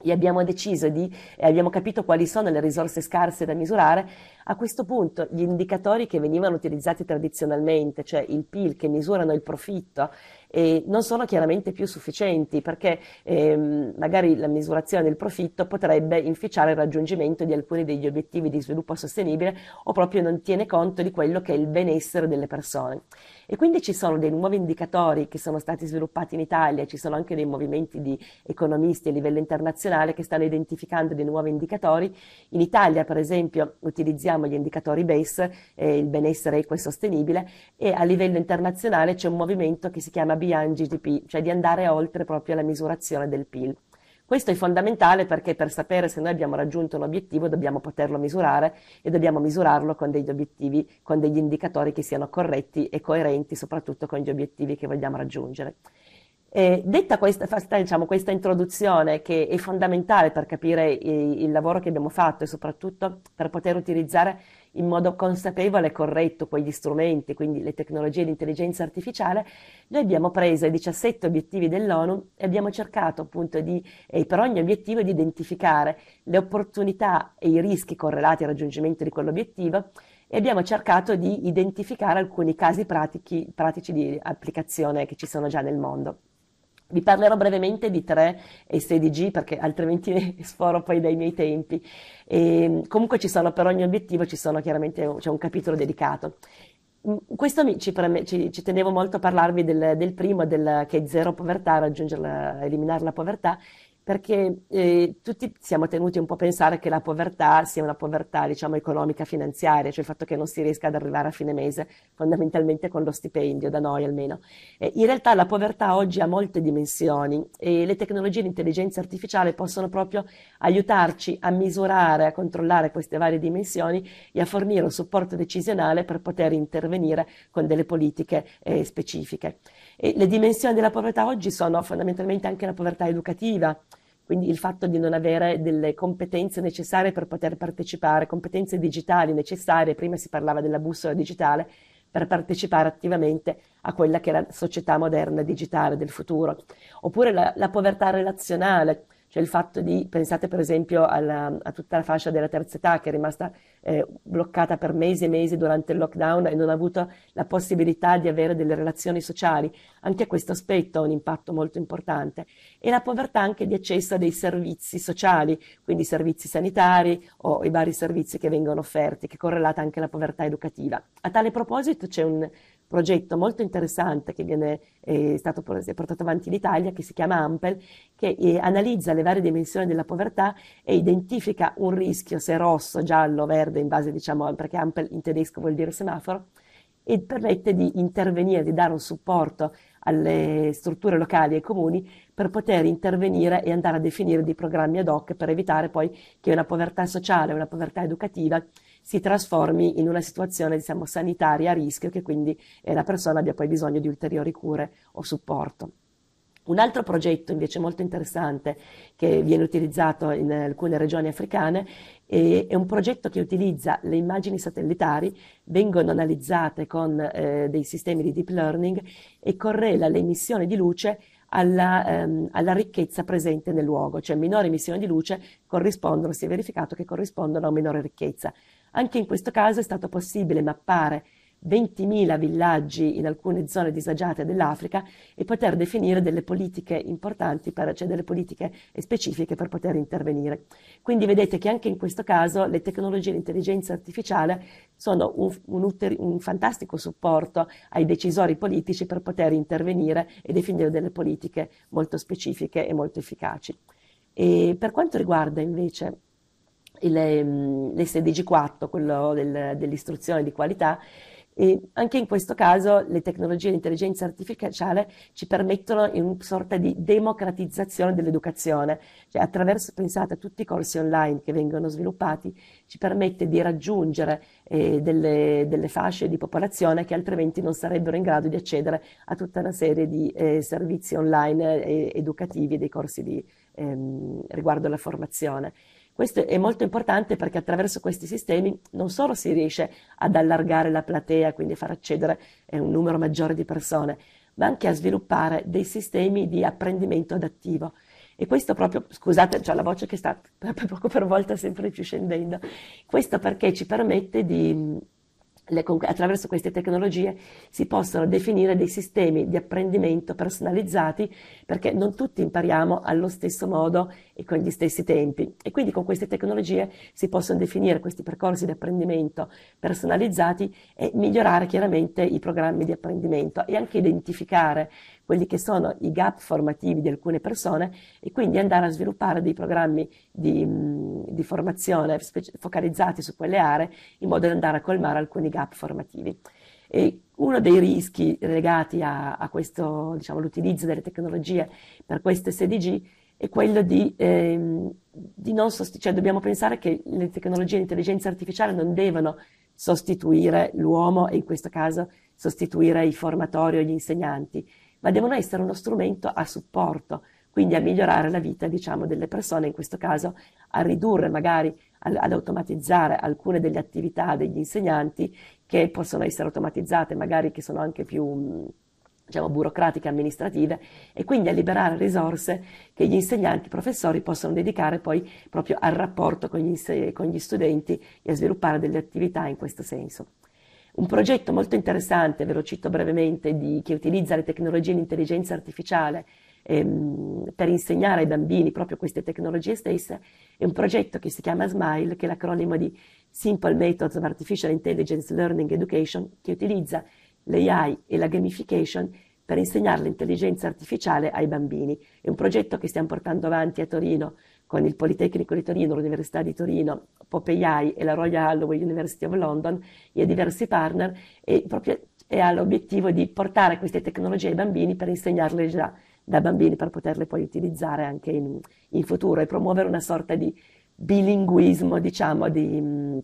S4: e abbiamo deciso di, e abbiamo capito quali sono le risorse scarse da misurare, a questo punto gli indicatori che venivano utilizzati tradizionalmente, cioè il PIL che misurano il profitto, eh, non sono chiaramente più sufficienti perché ehm, magari la misurazione del profitto potrebbe inficiare il raggiungimento di alcuni degli obiettivi di sviluppo sostenibile o proprio non tiene conto di quello che è il benessere delle persone. E quindi ci sono dei nuovi indicatori che sono stati sviluppati in Italia, ci sono anche dei movimenti di economisti a livello internazionale che stanno identificando dei nuovi indicatori. In Italia, per esempio, utilizziamo abbiamo gli indicatori BASE, eh, il benessere equo e sostenibile, e a livello internazionale c'è un movimento che si chiama Beyond GDP, cioè di andare oltre proprio la misurazione del PIL. Questo è fondamentale perché per sapere se noi abbiamo raggiunto un obiettivo dobbiamo poterlo misurare e dobbiamo misurarlo con degli obiettivi, con degli indicatori che siano corretti e coerenti soprattutto con gli obiettivi che vogliamo raggiungere. Eh, detta questa, diciamo, questa, introduzione che è fondamentale per capire il, il lavoro che abbiamo fatto e soprattutto per poter utilizzare in modo consapevole e corretto quegli strumenti, quindi le tecnologie di intelligenza artificiale, noi abbiamo preso i 17 obiettivi dell'ONU e abbiamo cercato appunto di, eh, per ogni obiettivo di identificare le opportunità e i rischi correlati al raggiungimento di quell'obiettivo e abbiamo cercato di identificare alcuni casi pratici, pratici di applicazione che ci sono già nel mondo. Vi parlerò brevemente di 3 e 16G perché altrimenti sforo poi dai miei tempi. E ehm, comunque ci sono per ogni obiettivo, c'è un capitolo dedicato. Mm, questo mi, ci, ci, ci, tenevo molto a parlarvi del, del primo, del, che è zero povertà, raggiungere eliminare la povertà, perché eh, tutti siamo tenuti un po' a pensare che la povertà sia una povertà, diciamo, economica finanziaria, cioè il fatto che non si riesca ad arrivare a fine mese fondamentalmente con lo stipendio, da noi almeno. Eh, in realtà la povertà oggi ha molte dimensioni e le tecnologie di intelligenza artificiale possono proprio aiutarci a misurare, a controllare queste varie dimensioni e a fornire un supporto decisionale per poter intervenire con delle politiche eh, specifiche. E le dimensioni della povertà oggi sono fondamentalmente anche la povertà educativa, quindi il fatto di non avere delle competenze necessarie per poter partecipare, competenze digitali necessarie, prima si parlava della bussola digitale, per partecipare attivamente a quella che è la società moderna digitale del futuro. Oppure la, la povertà relazionale, cioè il fatto di, pensate per esempio alla, a tutta la fascia della terza età che è rimasta eh, bloccata per mesi e mesi durante il lockdown e non ha avuto la possibilità di avere delle relazioni sociali, anche questo aspetto ha un impatto molto importante. E la povertà anche di accesso a dei servizi sociali, quindi servizi sanitari o i vari servizi che vengono offerti, che è correlata anche alla povertà educativa. A tale proposito c'è un progetto molto interessante che viene, eh, è stato portato avanti in Italia, che si chiama Ampel, che eh, analizza le varie dimensioni della povertà e identifica un rischio, se rosso, giallo, verde, in base, diciamo, perché Ampel in tedesco vuol dire semaforo, e permette di intervenire, di dare un supporto alle strutture locali e comuni per poter intervenire e andare a definire dei programmi ad hoc per evitare poi che una povertà sociale, una povertà educativa si trasformi in una situazione diciamo, sanitaria a rischio che quindi eh, la persona abbia poi bisogno di ulteriori cure o supporto. Un altro progetto invece molto interessante che viene utilizzato in alcune regioni africane è un progetto che utilizza le immagini satellitari, vengono analizzate con eh, dei sistemi di deep learning e correla le emissioni di luce alla, ehm, alla, ricchezza presente nel luogo, cioè minore emissione di luce corrispondono, si è verificato che corrispondono a minore ricchezza. Anche in questo caso è stato possibile mappare 20.000 villaggi in alcune zone disagiate dell'Africa e poter definire delle politiche importanti, per, cioè delle politiche specifiche per poter intervenire. Quindi vedete che anche in questo caso le tecnologie di intelligenza artificiale sono un, un, un fantastico supporto ai decisori politici per poter intervenire e definire delle politiche molto specifiche e molto efficaci. E per quanto riguarda invece Ehm, l'SDG4, quello del, dell'istruzione di qualità, e anche in questo caso le tecnologie di intelligenza artificiale ci permettono in una sorta di democratizzazione dell'educazione, cioè attraverso, pensate, tutti i corsi online che vengono sviluppati, ci permette di raggiungere eh, delle, delle, fasce di popolazione che altrimenti non sarebbero in grado di accedere a tutta una serie di eh, servizi online eh, educativi e dei corsi di, ehm, riguardo alla formazione. Questo è molto importante perché attraverso questi sistemi non solo si riesce ad allargare la platea, quindi far accedere eh, un numero maggiore di persone, ma anche a sviluppare dei sistemi di apprendimento adattivo. E questo proprio, scusate, ho la voce che sta poco per volta sempre più scendendo, questo perché ci permette di, attraverso queste tecnologie, si possono definire dei sistemi di apprendimento personalizzati, perché non tutti impariamo allo stesso modo e con gli stessi tempi. E quindi con queste tecnologie si possono definire questi percorsi di apprendimento personalizzati e migliorare chiaramente i programmi di apprendimento e anche identificare quelli che sono i gap formativi di alcune persone e quindi andare a sviluppare dei programmi di, mm, di formazione focalizzati su quelle aree in modo da andare a colmare alcuni gap formativi. E uno dei rischi legati a, questo, diciamo, l'utilizzo delle tecnologie per queste SDG è quello di, ehm, di non sostituire, cioè dobbiamo pensare che le tecnologie di intelligenza artificiale non devono sostituire l'uomo e in questo caso sostituire i formatori o gli insegnanti, ma devono essere uno strumento a supporto, quindi a migliorare la vita diciamo, delle persone, in questo caso a ridurre magari ad automatizzare alcune delle attività degli insegnanti che possono essere automatizzate, magari che sono anche più diciamo, burocratiche amministrative e quindi a liberare risorse che gli insegnanti, i professori possono dedicare poi proprio al rapporto con gli, con gli studenti e a sviluppare delle attività in questo senso. Un progetto molto interessante, ve lo cito brevemente, di, che utilizza le tecnologie e l'intelligenza artificiale ehm, per insegnare ai bambini proprio queste tecnologie stesse, è un progetto che si chiama SMILE, che è l'acronimo di Simple Methods of Artificial Intelligence Learning Education, che utilizza l'AI e la gamification per insegnare l'intelligenza artificiale ai bambini. È un progetto che stiamo portando avanti a Torino con il Politecnico di Torino, l'Università di Torino, Popeyai e la Royal Holloway University of London e diversi partner e, proprio, e ha l'obiettivo di portare queste tecnologie ai bambini per insegnarle già da bambini per poterle poi utilizzare anche in, in futuro e promuovere una sorta di bilinguismo, diciamo, di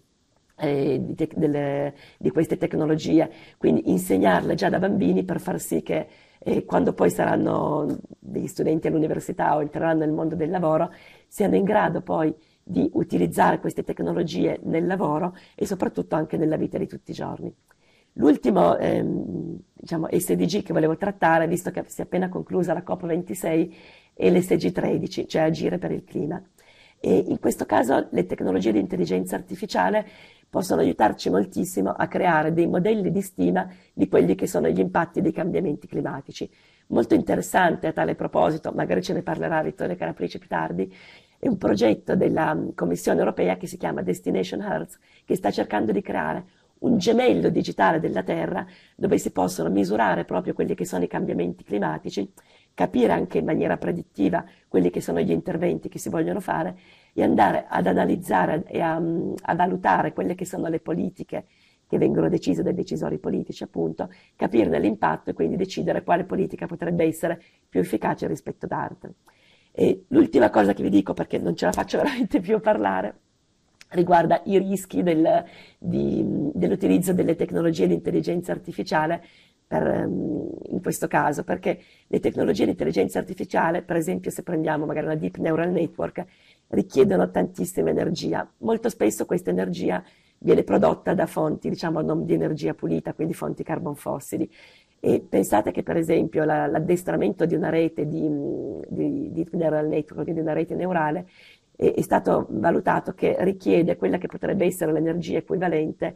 S4: eh, di, te- delle, di, queste tecnologie, quindi insegnarle già da bambini per far sì che eh, quando poi saranno degli studenti all'università o entreranno nel mondo del lavoro, siano in grado poi di utilizzare queste tecnologie nel lavoro e soprattutto anche nella vita di tutti i giorni. L'ultimo ehm, diciamo, SDG che volevo trattare, visto che si è appena conclusa la COP26, è l'SG 13, cioè agire per il clima. E in questo caso le tecnologie di intelligenza artificiale possono aiutarci moltissimo a creare dei modelli di stima di quelli che sono gli impatti dei cambiamenti climatici. Molto interessante a tale proposito, magari ce ne parlerà Vittorio Caraprice più tardi, è un progetto della mm, Commissione europea che si chiama Destination Earth, che sta cercando di creare un gemello digitale della Terra dove si possono misurare proprio quelli che sono i cambiamenti climatici, capire anche in maniera predittiva quelli che sono gli interventi che si vogliono fare e andare ad analizzare e a, mm, a valutare quelle che sono le politiche che vengono decise dai decisori politici, appunto, capirne l'impatto e quindi decidere quale politica potrebbe essere più efficace rispetto ad altre. E l'ultima cosa che vi dico, perché non ce la faccio veramente più a parlare, riguarda i rischi del, di, dell'utilizzo delle tecnologie di intelligenza artificiale per, mm, in questo caso, perché le tecnologie di intelligenza artificiale, per esempio se prendiamo magari una deep neural network, richiedono tantissima energia. Molto spesso questa energia viene prodotta da fonti, diciamo, non di energia pulita, quindi fonti carbon fossili. E pensate che, per esempio, la, l'addestramento di una rete di, di, di neural network, di una rete neurale, è, è, stato valutato che richiede quella che potrebbe essere l'energia equivalente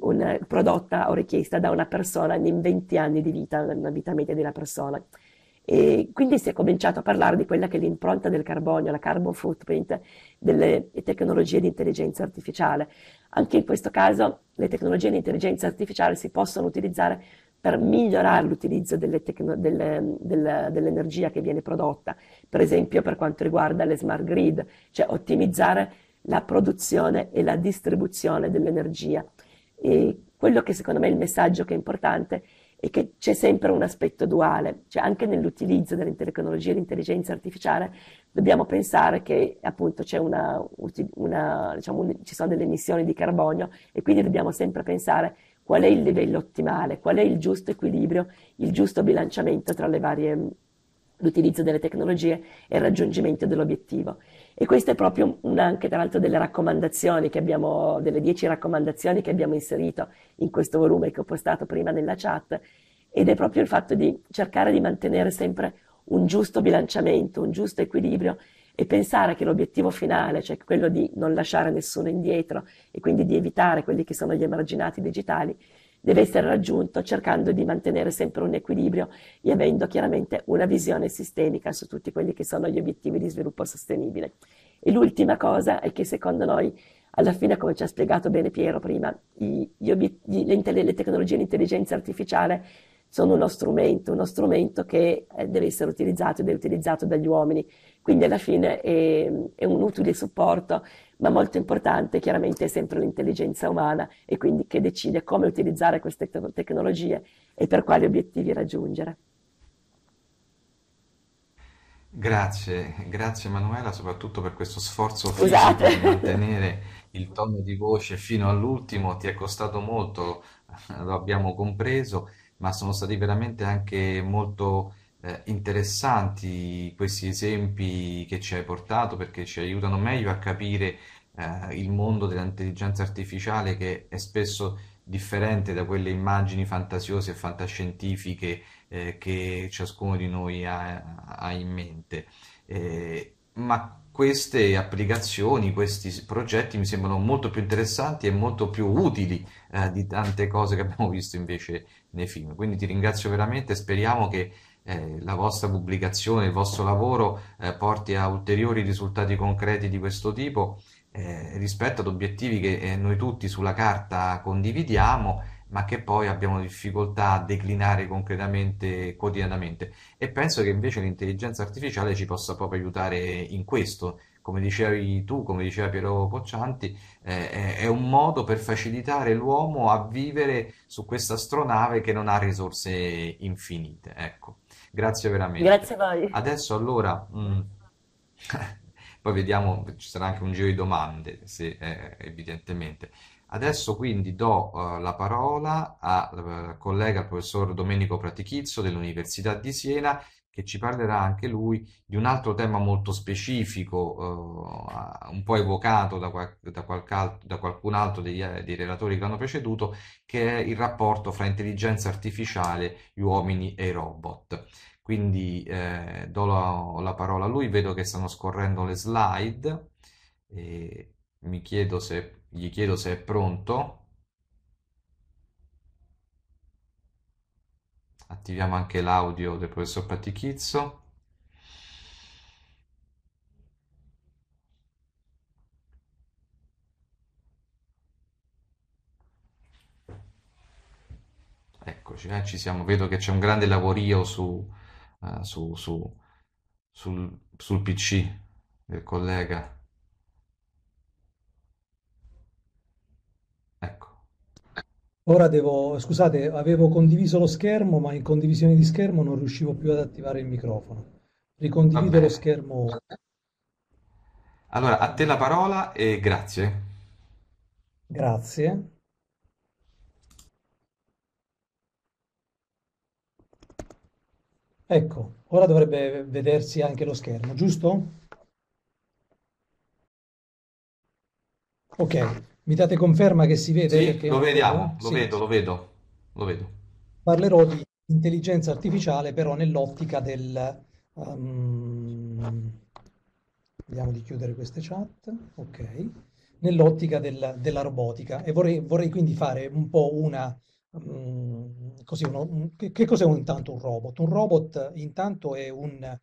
S4: una, prodotta o richiesta da una persona in 20 anni di vita, una vita media di una persona. E quindi si è cominciato a parlare di quella che è l'impronta del carbonio, la carbon footprint delle tecnologie di intelligenza artificiale. Anche in questo caso le tecnologie di intelligenza artificiale si possono utilizzare per migliorare l'utilizzo delle tecno- delle, delle, dell'energia che viene prodotta, per esempio per quanto riguarda le smart grid, cioè ottimizzare la produzione e la distribuzione dell'energia. E quello che secondo me è il messaggio che è importante è e che c'è sempre un aspetto duale, cioè anche nell'utilizzo delle tecnologie e dell'intelligenza artificiale dobbiamo pensare che appunto una, una, diciamo, ci sono delle emissioni di carbonio e quindi dobbiamo sempre pensare qual è il livello ottimale, qual è il giusto equilibrio, il giusto bilanciamento tra le varie l'utilizzo delle tecnologie e il raggiungimento dell'obiettivo. E questa è proprio una, anche tra l'altro delle raccomandazioni che abbiamo, delle dieci raccomandazioni che abbiamo inserito in questo volume che ho postato prima nella chat, ed è proprio il fatto di cercare di mantenere sempre un giusto bilanciamento, un giusto equilibrio e pensare che l'obiettivo finale, cioè quello di non lasciare nessuno indietro e quindi di evitare quelli che sono gli emarginati digitali, deve essere raggiunto cercando di mantenere sempre un equilibrio e avendo chiaramente una visione sistemica su tutti quelli che sono gli obiettivi di sviluppo sostenibile. E l'ultima cosa è che secondo noi, alla fine, come ci ha spiegato bene Piero prima, gli, gli le, le tecnologie di intelligenza artificiale sono uno strumento, uno strumento che eh, deve essere utilizzato ed è utilizzato dagli uomini. Quindi alla fine è, è un utile supporto ma molto importante chiaramente è sempre l'intelligenza umana e quindi che decide come utilizzare queste te- tecnologie e per quali obiettivi raggiungere.
S2: Grazie, grazie Manuela soprattutto per questo sforzo Scusate. fisico di mantenere il tono di voce fino all'ultimo, ti è costato molto, lo abbiamo compreso, ma sono stati veramente anche molto eh, interessanti questi esempi che ci hai portato perché ci aiutano meglio a capire eh, il mondo dell'intelligenza artificiale che è spesso differente da quelle immagini fantasiose e fantascientifiche eh, che ciascuno di noi ha, ha in mente. Eh, ma queste applicazioni, questi progetti mi sembrano molto più interessanti e molto più utili eh, di tante cose che abbiamo visto invece nei film. Quindi ti ringrazio veramente e speriamo che eh, la vostra pubblicazione, il vostro lavoro eh, porti a ulteriori risultati concreti di questo tipo eh, rispetto ad obiettivi che eh, noi tutti sulla carta condividiamo ma che poi abbiamo difficoltà a declinare concretamente quotidianamente e penso che invece l'intelligenza artificiale ci possa proprio aiutare in questo come dicevi tu, come diceva Piero Poccianti, eh, è un modo per facilitare l'uomo a vivere su questa astronave che non ha risorse infinite. Ecco. Grazie veramente. Grazie a voi. Adesso allora, mh, mm, poi vediamo, ci sarà anche un giro di domande, se, eh, evidentemente. Adesso quindi do uh, la parola al uh, eh, collega professor Domenico Pratichizzo dell'Università di Siena che ci parlerà anche lui di un altro tema molto specifico, eh, un po' evocato da, qual- da, qualche, da qualcun altro degli, dei relatori che l'hanno preceduto, che è il rapporto fra intelligenza artificiale, gli uomini e i robot. Quindi eh, do la, la, parola a lui, vedo che stanno scorrendo le slide e mi chiedo se, gli chiedo se è pronto. attiviamo anche l'audio del professor Patichizzo. Eccoci, eh, ci siamo. Vedo che c'è un grande lavorio su, uh, su, su, sul, sul PC del collega.
S5: Ora devo, scusate, avevo condiviso lo schermo, ma in condivisione di schermo non riuscivo più ad attivare il microfono. Ricondivido lo schermo.
S2: Allora, a te la parola e grazie.
S5: Grazie. Ecco, ora dovrebbe vedersi anche lo schermo, giusto? Ok. Mi date conferma che si vede? Sì, lo vediamo, lo, sì, vedo,
S2: lo vedo, lo vedo.
S5: Parlerò di intelligenza artificiale però nell'ottica del... Um, vediamo di chiudere queste chat, ok. Nell'ottica del, della robotica e vorrei, vorrei, quindi fare un po' una... Um, così uno, che, che cos'è intanto un robot? Un robot intanto è un,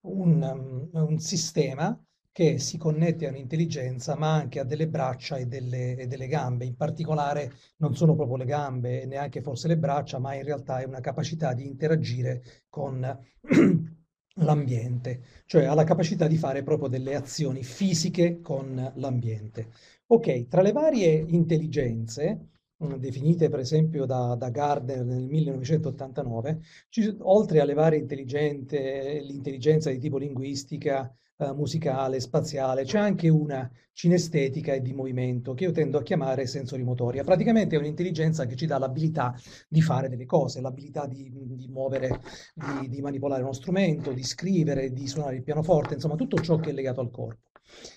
S5: un, mm, un sistema che si connette a un'intelligenza ma anche a delle braccia e delle, e delle, gambe. In particolare non sono proprio le gambe e neanche forse le braccia, ma in realtà è una capacità di interagire con l'ambiente, cioè ha la capacità di fare proprio delle azioni fisiche con l'ambiente. Ok, tra le varie intelligenze, mm, definite per esempio da, da Gardner nel 1989, ci, oltre alle varie intelligenze, l'intelligenza di tipo linguistica, eh, musicale, spaziale, c'è anche una cinestetica e di movimento che io tendo a chiamare sensorimotoria. Praticamente è un'intelligenza che ci dà l'abilità di fare delle cose, l'abilità di, di muovere, di, di manipolare uno strumento, di scrivere, di suonare il pianoforte, insomma tutto ciò che è legato al corpo.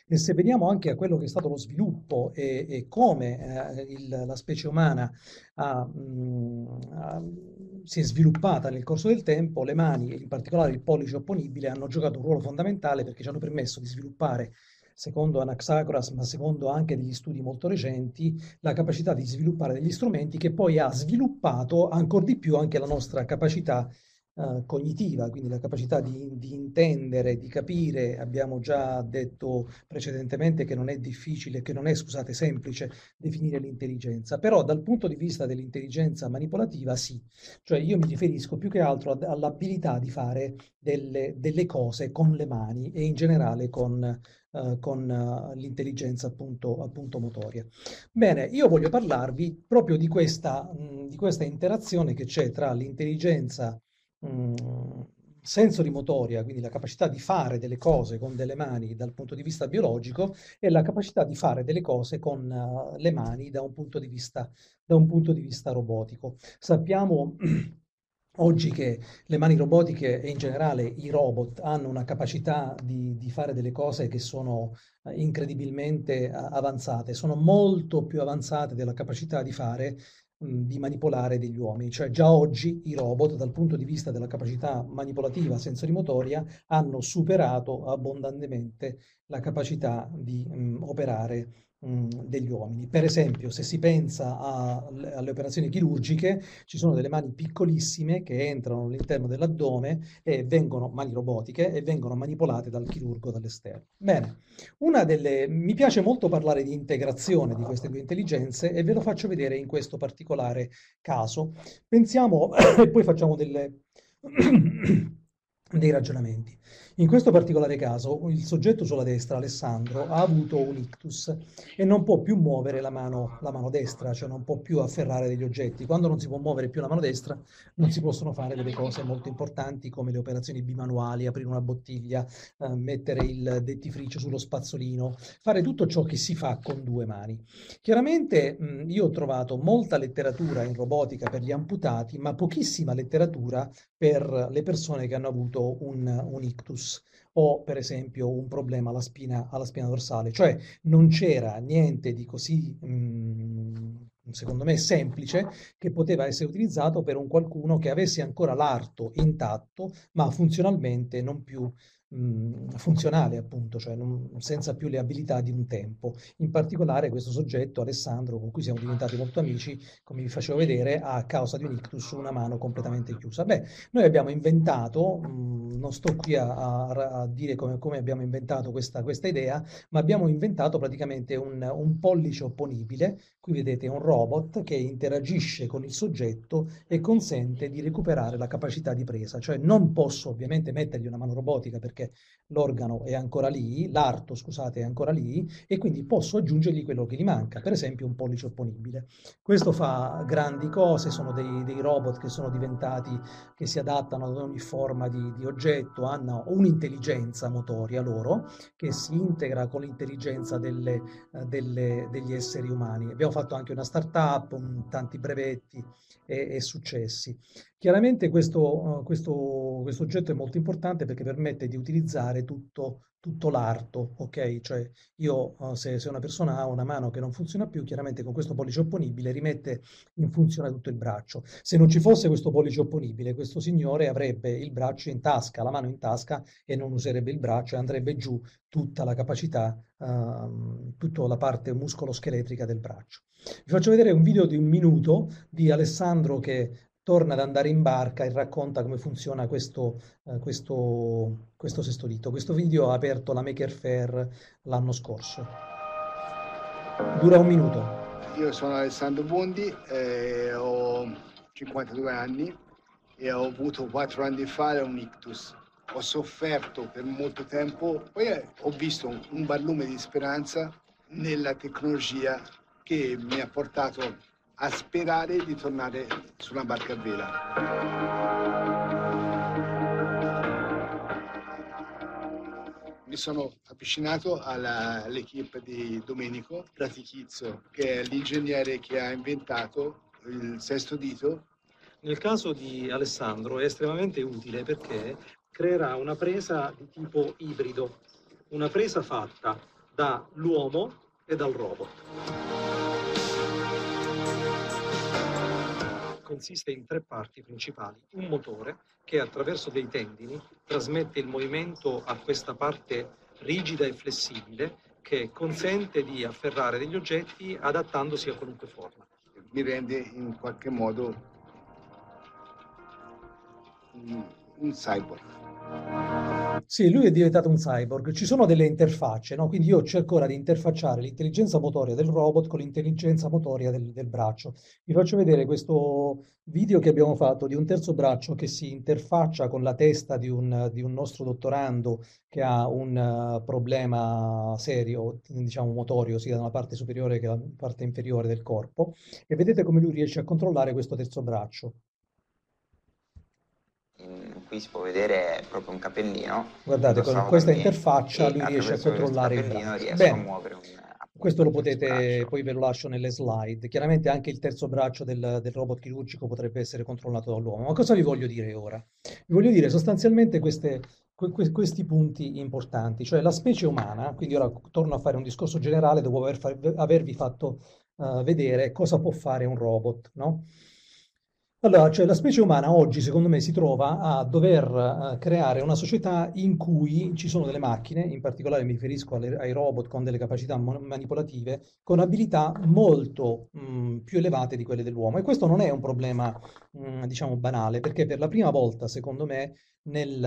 S5: E se veniamo anche a quello che è stato lo sviluppo e, e come eh, il, la specie umana ha, mh, mm, ha, si è sviluppata nel corso del tempo, le mani, in particolare il pollice opponibile, hanno giocato un ruolo fondamentale perché ci hanno permesso di sviluppare secondo Anaxagoras, ma secondo anche degli studi molto recenti, la capacità di sviluppare degli strumenti che poi ha sviluppato ancora di più anche la nostra capacità eh, cognitiva, quindi la capacità di, di, intendere, di capire, abbiamo già detto precedentemente che non è difficile, che non è, scusate, semplice definire l'intelligenza, però dal punto di vista dell'intelligenza manipolativa sì, cioè io mi riferisco più che altro ad, all'abilità di fare delle, delle, cose con le mani e in generale con, uh, con uh, l'intelligenza appunto, appunto, motoria. Bene, io voglio parlarvi proprio di questa, mh, di questa interazione che c'è tra l'intelligenza mh, sensorimotoria, quindi la capacità di fare delle cose con delle mani dal punto di vista biologico e la capacità di fare delle cose con eh, le mani da un, vista, da un punto di vista robotico. Sappiamo Oggi che le mani robotiche e in generale i robot hanno una capacità di, di, fare delle cose che sono eh, incredibilmente eh, avanzate, sono molto più avanzate della capacità di fare di manipolare degli uomini, cioè già oggi i robot dal punto di vista della capacità manipolativa sensorimotoria hanno superato abbondantemente la capacità di mh, operare Mm, degli uomini. Per esempio, se si pensa a, alle operazioni chirurgiche, ci sono delle mani piccolissime che entrano all'interno dell'addome e vengono, mani robotiche, e vengono manipolate dal chirurgo dall'esterno. Bene, una delle... mi piace molto parlare di integrazione di queste due intelligenze e ve lo faccio vedere in questo particolare caso. Pensiamo e poi facciamo delle... dei ragionamenti. In questo particolare caso il soggetto sulla destra, Alessandro, ha avuto un ictus e non può più muovere la mano, la mano destra, cioè non può più afferrare degli oggetti. Quando non si può muovere più la mano destra non si possono fare delle cose molto importanti come le operazioni bimanuali, aprire una bottiglia, eh, mettere il dentifricio sullo spazzolino, fare tutto ciò che si fa con due mani. Chiaramente mh, io ho trovato molta letteratura in robotica per gli amputati, ma pochissima letteratura per le persone che hanno avuto un, un ictus o per esempio un problema alla spina, alla spina dorsale, cioè non c'era niente di così, mh, mm, secondo me, semplice che poteva essere utilizzato per un qualcuno che avesse ancora l'arto intatto ma funzionalmente non più mh, funzionale, appunto, cioè non, senza più le abilità di un tempo. In particolare questo soggetto, Alessandro, con cui siamo diventati molto amici, come vi facevo vedere, ha a causa di un ictus una mano completamente chiusa. Beh, noi abbiamo inventato, mh, non sto qui a, a, a dire come, come, abbiamo inventato questa, questa, idea, ma abbiamo inventato praticamente un, un pollice opponibile, qui vedete un robot che interagisce con il soggetto e consente di recuperare la capacità di presa, cioè non posso ovviamente mettergli una mano robotica perché perché l'organo è ancora lì, l'arto, scusate, è ancora lì, e quindi posso aggiungergli quello che gli manca, per esempio un pollice opponibile. Questo fa grandi cose, sono dei, dei robot che sono diventati, che si adattano ad ogni forma di, di oggetto, hanno un'intelligenza motoria loro, che si integra con l'intelligenza delle, eh, delle, degli esseri umani. Abbiamo fatto anche una startup, tanti brevetti, e, e successi. Chiaramente questo, eh, questo, questo oggetto è molto importante perché permette di utilizzare tutto tutto l'arto, ok? Cioè io eh, se, se, una persona ha una mano che non funziona più, chiaramente con questo pollice opponibile rimette in funzione tutto il braccio. Se non ci fosse questo pollice opponibile, questo signore avrebbe il braccio in tasca, la mano in tasca e non userebbe il braccio e andrebbe giù tutta la capacità, uh, ehm, tutta la parte muscoloscheletrica del braccio. Vi faccio vedere un video di un minuto di Alessandro che torna ad andare in barca e racconta come funziona questo, eh, questo, questo dito. Questo video ha aperto la Maker Fair l'anno scorso. Dura un minuto.
S3: Io sono Alessandro Bondi, eh, ho 52 anni e ho avuto 4 anni fa un ictus. Ho sofferto per molto tempo, poi eh, ho visto un barlume di speranza nella tecnologia che mi ha portato a sperare di tornare sulla barca a vela. Mi sono avvicinato all'equipe di Domenico Pratichizzo, che è l'ingegnere che ha inventato il sesto dito.
S5: Nel caso di Alessandro è estremamente utile perché creerà una presa di tipo ibrido, una presa fatta dall'uomo e dal robot. consiste in tre parti principali. Un motore che attraverso dei tendini trasmette il movimento a questa parte rigida e flessibile che consente di afferrare degli oggetti adattandosi a qualunque forma.
S3: Mi rende in qualche modo un, un cyborg.
S5: Sì, lui è diventato un cyborg. Ci sono delle interfacce, no? Quindi io cerco ora di interfacciare l'intelligenza motoria del robot con l'intelligenza motoria del, del braccio. Vi faccio vedere questo video che abbiamo fatto di un terzo braccio che si interfaccia con la testa di un, di un nostro dottorando che ha un uh, problema serio, diciamo motorio, sia dalla parte superiore che dalla parte inferiore del corpo. E vedete come lui riesce a controllare questo terzo braccio
S2: qui si può vedere proprio un capellino. Guardate, con questa interfaccia lui riesce a controllare il braccio. Bene. Un,
S5: questo lo potete, poi ve lo lascio nelle slide. Chiaramente anche il terzo braccio del, del robot chirurgico potrebbe essere controllato dall'uomo. Ma cosa vi voglio dire ora? Vi voglio dire sostanzialmente queste, questi punti importanti, cioè la specie umana, quindi ora torno a fare un discorso generale dopo aver fa avervi fatto uh, vedere cosa può fare un robot, no? Allora, cioè la specie umana oggi, secondo me, si trova a dover eh, creare una società in cui ci sono delle macchine, in particolare mi riferisco alle, ai robot con delle capacità manipolative, con abilità molto mh, mm, più elevate di quelle dell'uomo. E questo non è un problema, mh, mm, diciamo, banale, perché per la prima volta, secondo me, nel,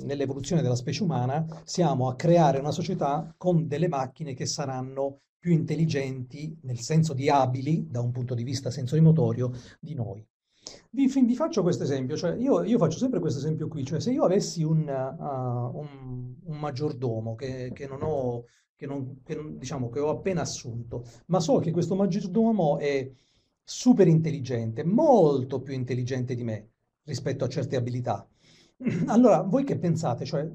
S5: uh, nell'evoluzione della specie umana siamo a creare una società con delle macchine che saranno più intelligenti, nel senso di abili, da un punto di vista sensorimotorio, di noi. Vi, vi faccio questo esempio, cioè io, io, faccio sempre questo esempio qui, cioè se io avessi un, uh, un, un maggiordomo che, che non ho, che, non, che, non, diciamo, che ho appena assunto, ma so che questo maggiordomo è super intelligente, molto più intelligente di me rispetto a certe abilità. Allora, voi che pensate? Cioè,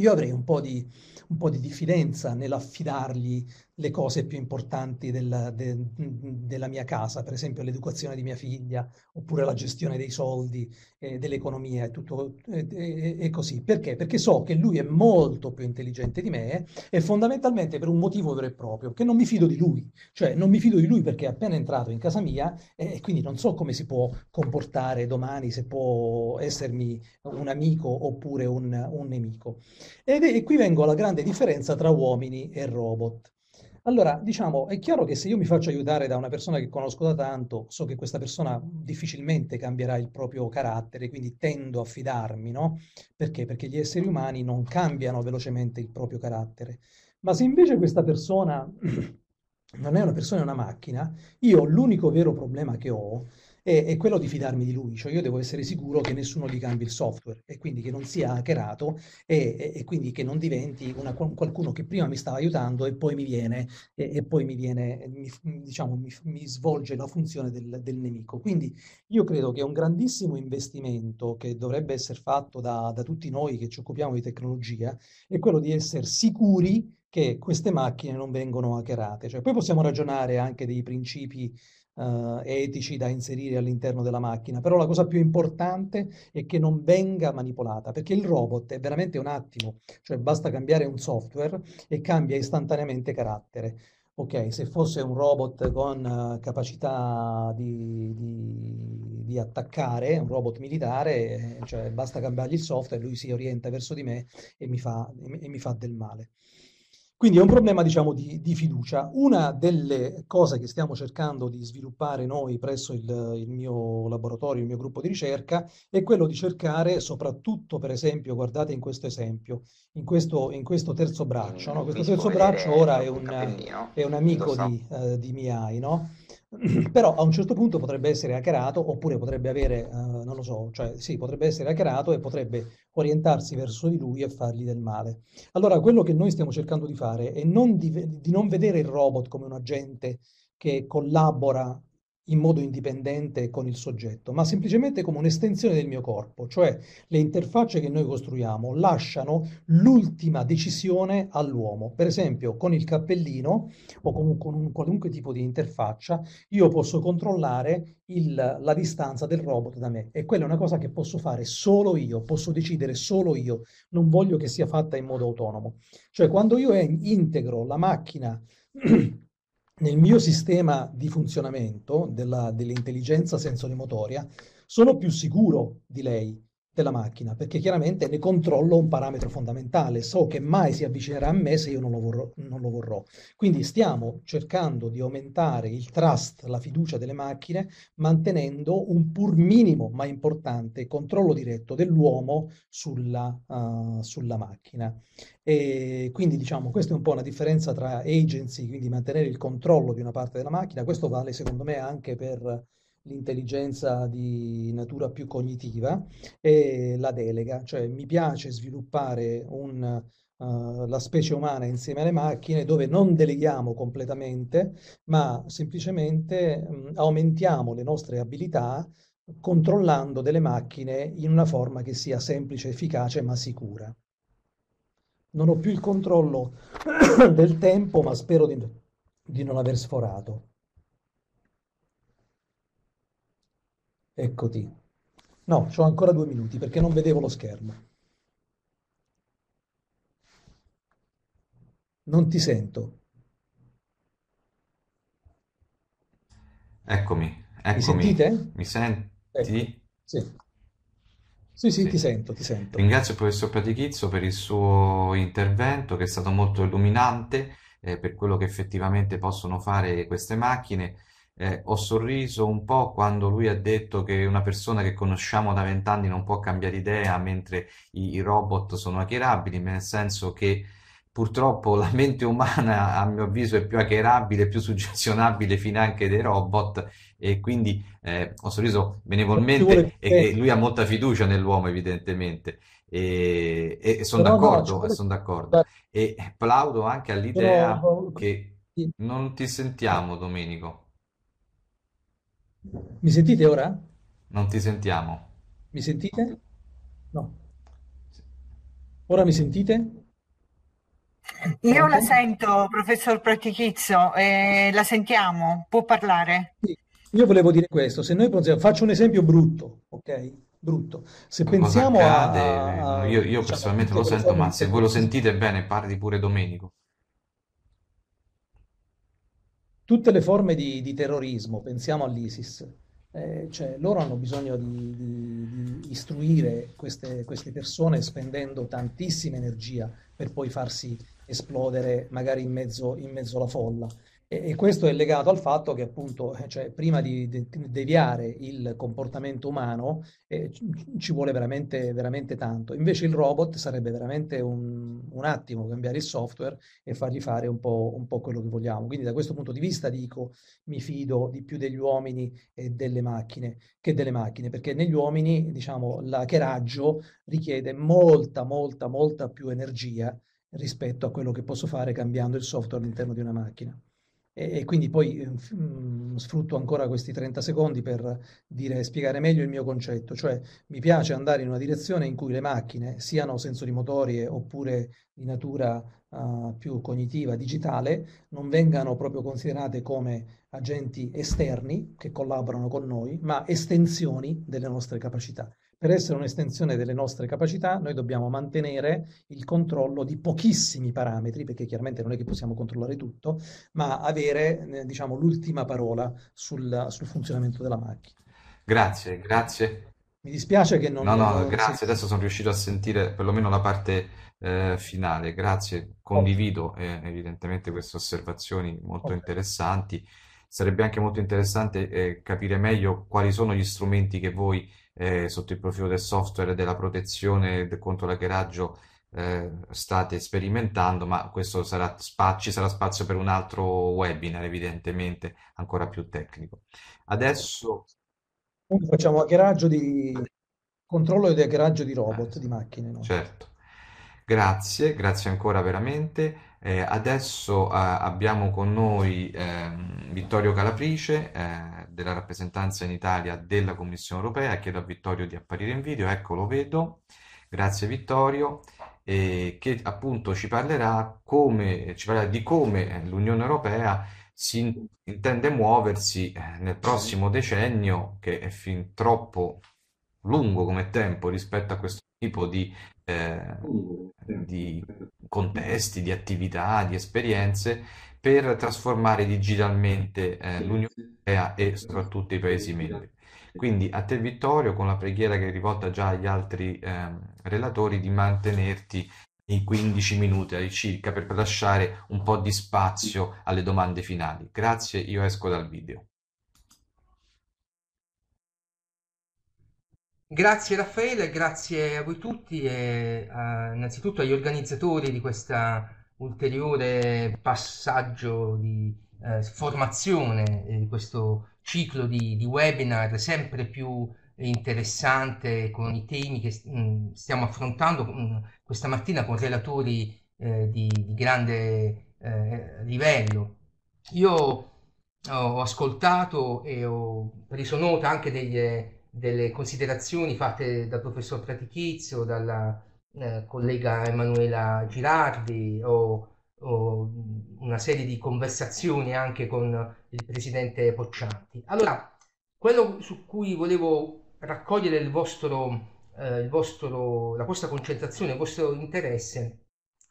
S5: io avrei un po' di, un po di diffidenza nell'affidargli le cose più importanti della, de, della mia casa, per esempio l'educazione di mia figlia, oppure la gestione dei soldi, eh, dell'economia e tutto e, così. Perché? Perché so che lui è molto più intelligente di me e fondamentalmente per un motivo vero e proprio, che non mi fido di lui, cioè non mi fido di lui perché è appena entrato in casa mia e, e quindi non so come si può comportare domani, se può essermi un amico oppure un, un nemico. Ed, e qui vengo alla grande differenza tra uomini e robot. Allora, diciamo, è chiaro che se io mi faccio aiutare da una persona che conosco da tanto, so che questa persona difficilmente cambierà il proprio carattere, quindi tendo a fidarmi, no? Perché? Perché gli esseri mm. umani non cambiano velocemente il proprio carattere. Ma se invece questa persona non è una persona, è una macchina, io l'unico vero problema che ho è, è, quello di fidarmi di lui, cioè io devo essere sicuro che nessuno gli cambi il software e quindi che non sia hackerato e, e, e quindi che non diventi una, qualcuno che prima mi stava aiutando e poi mi viene, e, e poi mi, viene mi, diciamo, mi, mi svolge la funzione del, del, nemico. Quindi io credo che un grandissimo investimento che dovrebbe essere fatto da, da tutti noi che ci occupiamo di tecnologia è quello di essere sicuri che queste macchine non vengono hackerate. Cioè, poi possiamo ragionare anche dei principi eh, etici da inserire all'interno della macchina, però la cosa più importante è che non venga manipolata, perché il robot è veramente un attimo, cioè basta cambiare un software e cambia istantaneamente carattere. Ok, se fosse un robot con uh, capacità di, di, di, attaccare, un robot militare, eh, cioè basta cambiargli il software, lui si orienta verso di me e mi fa, e mi fa del male. Quindi è un problema diciamo, di, di, fiducia. Una delle cose che stiamo cercando di sviluppare noi presso il, il, mio laboratorio, il mio gruppo di ricerca, è quello di cercare, soprattutto per esempio, guardate in questo esempio, in questo, in questo terzo braccio, mm, no? questo terzo braccio ora è un, è un amico di, eh, di Miai, no? però a un certo punto potrebbe essere hackerato oppure potrebbe avere, uh, non lo so, cioè sì, potrebbe essere hackerato e potrebbe orientarsi verso di lui e fargli del male. Allora quello che noi stiamo cercando di fare è non di, di non vedere il robot come un agente che collabora in modo indipendente con il soggetto, ma semplicemente come un'estensione del mio corpo, cioè le interfacce che noi costruiamo lasciano l'ultima decisione all'uomo. Per esempio, con il cappellino o con, con un qualunque tipo di interfaccia, io posso controllare il, la distanza del robot da me e quella è una cosa che posso fare solo io, posso decidere solo io, non voglio che sia fatta in modo autonomo. Cioè, quando io integro la macchina nel mio sistema di funzionamento dell'intelligenza dell sensorimotoria sono più sicuro di lei della macchina, perché chiaramente ne controllo un parametro fondamentale, so che mai si avvicinerà a me se io non lo, vorrò, non lo vorrò. Quindi stiamo cercando di aumentare il trust, la fiducia delle macchine, mantenendo un pur minimo ma importante controllo diretto dell'uomo sulla, uh, sulla macchina. E quindi diciamo, questa è un po' una differenza tra agency, quindi mantenere il controllo di una parte della macchina, questo vale secondo me anche per l'intelligenza di natura più cognitiva e la delega, cioè mi piace sviluppare un, Uh, la specie umana insieme alle macchine, dove non deleghiamo completamente, ma semplicemente mh, mm, aumentiamo le nostre abilità controllando delle macchine in una forma che sia semplice, efficace ma sicura. Non ho più il controllo del tempo, ma spero di, di non aver sforato. Eccoti. No, ho ancora due minuti perché non vedevo lo schermo. Non ti sento.
S2: Eccomi, eccomi. Mi sentite? Mi senti? Ecco. Sì. Sì,
S5: sì, sì. Ti, sento, ti sento,
S2: Ringrazio il professor Pratichizzo per il suo intervento che è stato molto illuminante eh, per quello che effettivamente possono fare queste macchine eh, ho sorriso un po' quando lui ha detto che una persona che conosciamo da vent'anni non può cambiare idea mentre i, i robot sono hackerabili, nel senso che purtroppo la mente umana, a mio avviso, è più hackerabile, più suggestionabile anche dei robot e quindi eh, ho sorriso benevolmente e lui ha molta fiducia nell'uomo evidentemente e, e sono Però d'accordo, no, sono d'accordo e plaudo anche all'idea Però... che non ti sentiamo Domenico.
S5: Mi sentite ora?
S2: Non ti sentiamo.
S5: Mi sentite? No. Ora mi sentite?
S1: Io la sento, professor Pratichizzo, eh, la sentiamo, può parlare.
S5: Io volevo dire questo, se noi faccio un esempio brutto, ok? Brutto. Se Cosa pensiamo accade? a... Io,
S2: io diciamo, personalmente lo sento, ma se voi lo sentite bene, parli pure Domenico.
S5: tutte le forme di, di terrorismo, pensiamo all'ISIS, eh, cioè loro hanno bisogno di, di, di istruire queste, queste, persone spendendo tantissima energia per poi farsi esplodere magari in mezzo, in mezzo alla folla. E, questo è legato al fatto che appunto, eh, cioè, prima di deviare il comportamento umano eh, ci vuole veramente, veramente tanto. Invece il robot sarebbe veramente un, un, attimo cambiare il software e fargli fare un po', un po' quello che vogliamo. Quindi da questo punto di vista dico, mi fido di più degli uomini e delle macchine che delle macchine, perché negli uomini, diciamo, l'hackeraggio richiede molta, molta, molta più energia rispetto a quello che posso fare cambiando il software all'interno di una macchina. E, quindi poi ehm, mh, mhmm, sfrutto ancora questi 30 secondi per dire, spiegare meglio il mio concetto, cioè mi piace andare in una direzione in cui le macchine, siano sensorimotorie oppure di natura uh, più cognitiva, digitale, non vengano proprio considerate come agenti esterni che collaborano con noi, ma estensioni delle nostre capacità per essere un'estensione delle nostre capacità, noi dobbiamo mantenere il controllo di pochissimi parametri, perché chiaramente non è che possiamo controllare tutto, ma avere, eh, diciamo, l'ultima parola sul, sul, funzionamento della macchina.
S2: Grazie, grazie. Mi dispiace che non... No, no, grazie, se... adesso sono riuscito a sentire perlomeno la parte eh, finale, grazie, condivido eh, evidentemente queste osservazioni molto okay. interessanti sarebbe anche molto interessante eh, capire meglio quali sono gli strumenti che voi eh, sotto il profilo del software e della protezione contro l'hackeraggio eh, state sperimentando, ma questo sarà spa- ci sarà spazio per un altro webinar, evidentemente ancora più tecnico. Adesso
S5: facciamo hackeraggio di controllo ed hackeraggio di robot, certo. di macchine. No?
S2: Certo. Grazie, grazie ancora veramente. Eh, adesso eh, abbiamo con noi ehm, eh, Vittorio Calaprice della rappresentanza in Italia della Commissione europea. Chiedo a Vittorio di apparire in video, ecco lo vedo. Grazie Vittorio, che appunto ci parlerà, come, ci parlerà di come eh, l'Unione europea si intende muoversi eh, nel prossimo decennio, che è fin troppo lungo come tempo rispetto a questo tipo di di contesti, di attività, di esperienze per trasformare digitalmente eh, l'Unione Europea e soprattutto i Paesi membri. Quindi a te Vittorio, con la preghiera che è rivolta già agli altri eh, relatori, di mantenerti i 15 minuti all'incirca per lasciare un po' di spazio alle domande finali. Grazie, io esco dal video.
S6: Grazie Raffaele, grazie a voi tutti e a, eh, innanzitutto agli organizzatori di questo ulteriore passaggio di eh, formazione, eh, di questo ciclo di, di, webinar sempre più interessante con i temi che mh, mm, stiamo affrontando mh, mm, questa mattina con relatori eh, di, di, grande eh, livello. Io ho ascoltato e ho preso nota anche degli delle considerazioni fatte dal professor Pratichizio, dalla eh, collega Emanuela Girardi o, o, una serie di conversazioni anche con il presidente Poccianti. Allora, quello su cui volevo raccogliere il vostro, eh, il vostro, la vostra concentrazione, il vostro interesse,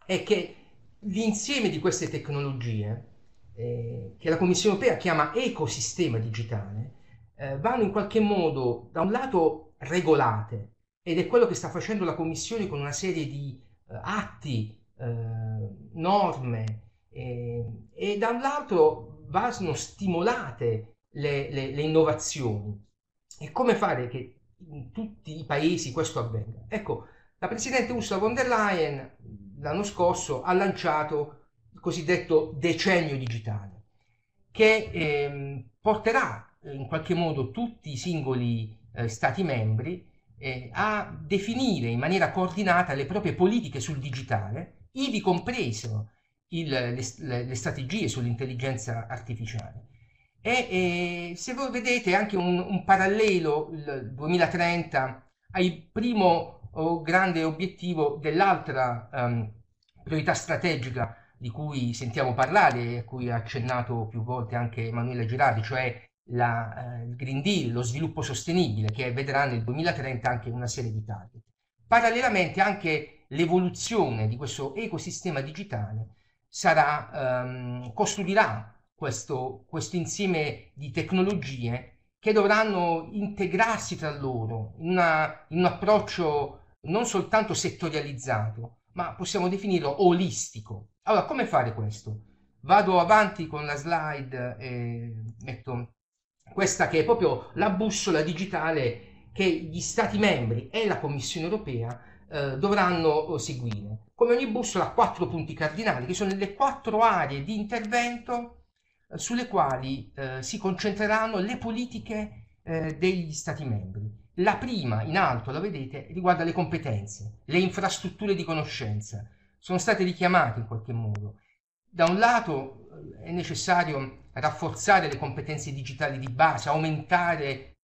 S6: è che l'insieme di queste tecnologie, eh, che la Commissione europea chiama ecosistema digitale, eh, vanno in qualche modo, da un lato, regolate, ed è quello che sta facendo la Commissione con una serie di eh, atti, eh, norme, eh, e dall'altro vanno stimolate le, le, le innovazioni. E come fare che in tutti i paesi questo avvenga? Ecco, la Presidente Ursula von der Leyen l'anno scorso ha lanciato il cosiddetto decennio digitale, che eh, porterà in qualche modo tutti i singoli eh, Stati membri eh, a definire in maniera coordinata le proprie politiche sul digitale, ivi compreso il, le, le, strategie sull'intelligenza artificiale. E, e, se voi vedete anche un, un parallelo, il 2030, al primo oh, grande obiettivo dell'altra um, priorità strategica di cui sentiamo parlare e a cui ha accennato più volte anche Emanuele Girardi, cioè la, eh, il Green Deal, lo sviluppo sostenibile, che vedrà nel 2030 anche una serie di target. Parallelamente anche l'evoluzione di questo ecosistema digitale sarà, ehm, costruirà questo, questo insieme di tecnologie che dovranno integrarsi tra loro in, una, in, un approccio non soltanto settorializzato, ma possiamo definirlo olistico. Allora, come fare questo? Vado avanti con la slide e metto questa che è proprio la bussola digitale che gli Stati membri e la Commissione europea eh, dovranno eh, seguire. Come ogni bussola ha quattro punti cardinali, che sono le quattro aree di intervento eh, sulle quali eh, si concentreranno le politiche eh, degli Stati membri. La prima, in alto, la vedete, riguarda le competenze, le infrastrutture di conoscenza. Sono state richiamate in qualche modo. Da un lato è necessario rafforzare le competenze digitali di base, aumentare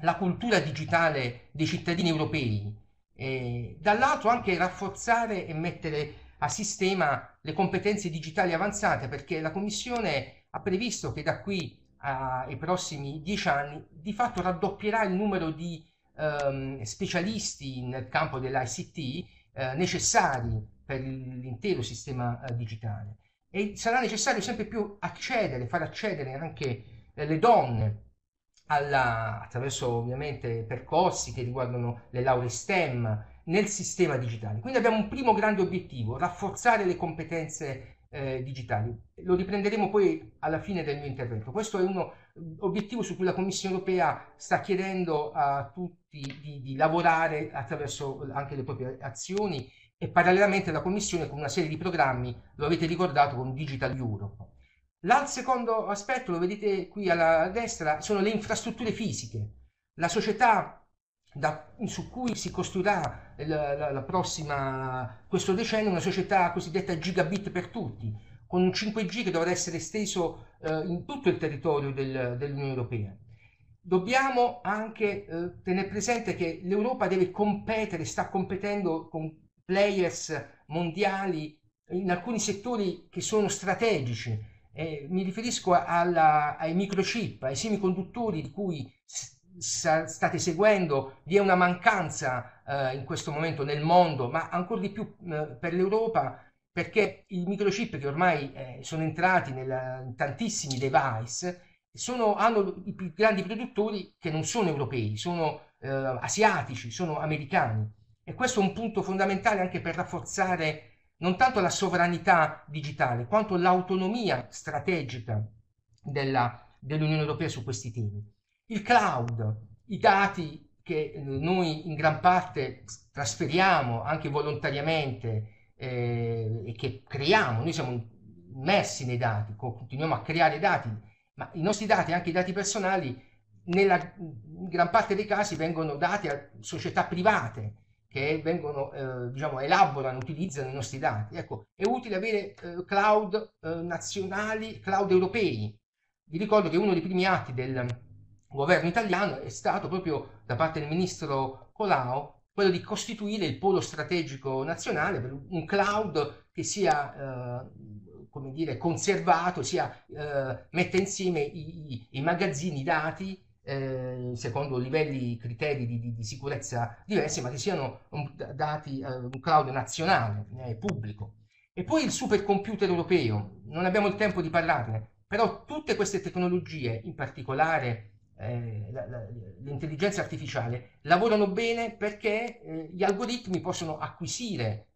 S6: la cultura digitale dei cittadini europei, e dall'altro anche rafforzare e mettere a sistema le competenze digitali avanzate, perché la Commissione ha previsto che da qui ai prossimi dieci anni di fatto raddoppierà il numero di ehm, specialisti nel campo dell'ICT eh, necessari per l'intero sistema eh, digitale e sarà necessario sempre più accedere, far accedere anche eh, le donne alla, attraverso ovviamente percorsi che riguardano le lauree STEM nel sistema digitale. Quindi abbiamo un primo grande obiettivo, rafforzare le competenze eh, digitali. Lo riprenderemo poi alla fine del mio intervento. Questo è un obiettivo su cui la Commissione europea sta chiedendo a tutti di, di lavorare attraverso anche le proprie azioni e parallelamente la Commissione con una serie di programmi, lo avete ricordato con Digital Europe. L'al secondo aspetto, lo vedete qui alla destra, sono le infrastrutture fisiche. La società da, su cui si costruirà la, la, la prossima, questo decennio una società cosiddetta gigabit per tutti, con un 5G che dovrà essere esteso eh, in tutto il territorio del, dell'Unione Europea. Dobbiamo anche eh, tenere presente che l'Europa deve competere, sta competendo con players mondiali in alcuni settori che sono strategici. Eh, mi riferisco alla, ai microchip, ai semiconduttori di cui state seguendo, vi è una mancanza eh, in questo momento nel mondo, ma ancora di più eh, per l'Europa, perché i microchip che ormai eh, sono entrati nella, in tantissimi device sono, hanno i più grandi produttori che non sono europei, sono eh, asiatici, sono americani. E questo è un punto fondamentale anche per rafforzare non tanto la sovranità digitale quanto l'autonomia strategica della, dell'Unione Europea su questi temi. Il cloud, i dati che noi in gran parte trasferiamo anche volontariamente eh, e che creiamo, noi siamo immersi nei dati, continuiamo a creare dati, ma i nostri dati, anche i dati personali, nella in gran parte dei casi vengono dati a società private che vengono, eh, diciamo, elaborano, utilizzano i nostri dati. Ecco, è utile avere eh, cloud eh, nazionali, cloud europei. Vi ricordo che uno dei primi atti del governo italiano è stato proprio da parte del ministro Colau quello di costituire il polo strategico nazionale per un cloud che sia eh, come dire, conservato, sia, eh, mette insieme i, i magazzini dati Ehm, secondo livelli, criteri di, di, di, sicurezza diversi, ma che siano dati a eh, un cloud nazionale, eh, pubblico. E poi il supercomputer europeo, non abbiamo il tempo di parlarne, però tutte queste tecnologie, in particolare eh, l'intelligenza artificiale, lavorano bene perché eh, gli algoritmi possono acquisire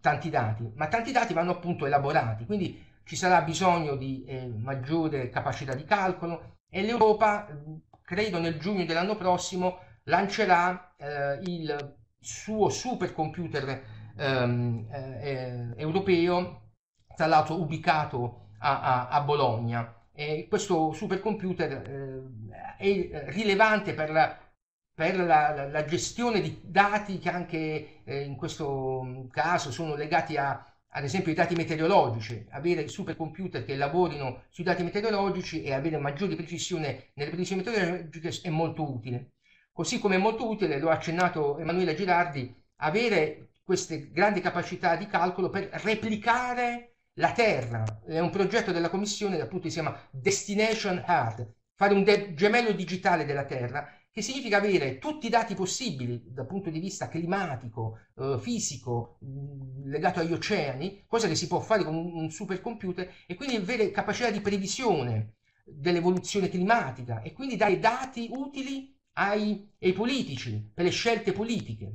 S6: tanti dati, ma tanti dati vanno appunto elaborati, quindi ci sarà bisogno di eh, maggiore capacità di calcolo e l'Europa credo nel giugno dell'anno prossimo, lancerà eh, il suo supercomputer ehm, eh, eh, europeo, tra l'altro ubicato a, a, a Bologna. E questo supercomputer eh, è rilevante per la, per la, la, la, gestione di dati che anche eh, in questo mm, caso sono legati a, ad esempio i dati meteorologici, avere supercomputer che lavorino sui dati meteorologici e avere maggiore precisione nelle previsioni meteorologiche è molto utile. Così come è molto utile, lo ha accennato Emanuele Girardi, avere queste grandi capacità di calcolo per replicare la Terra. È un progetto della Commissione, appunto si chiama Destination Hard, fare un gemello digitale della Terra che significa avere tutti i dati possibili dal punto di vista climatico, eh, fisico, mh, mm, legato agli oceani, cosa che si può fare con un, un supercomputer, e quindi avere capacità di previsione dell'evoluzione climatica e quindi dare dati utili ai, ai politici per le scelte politiche.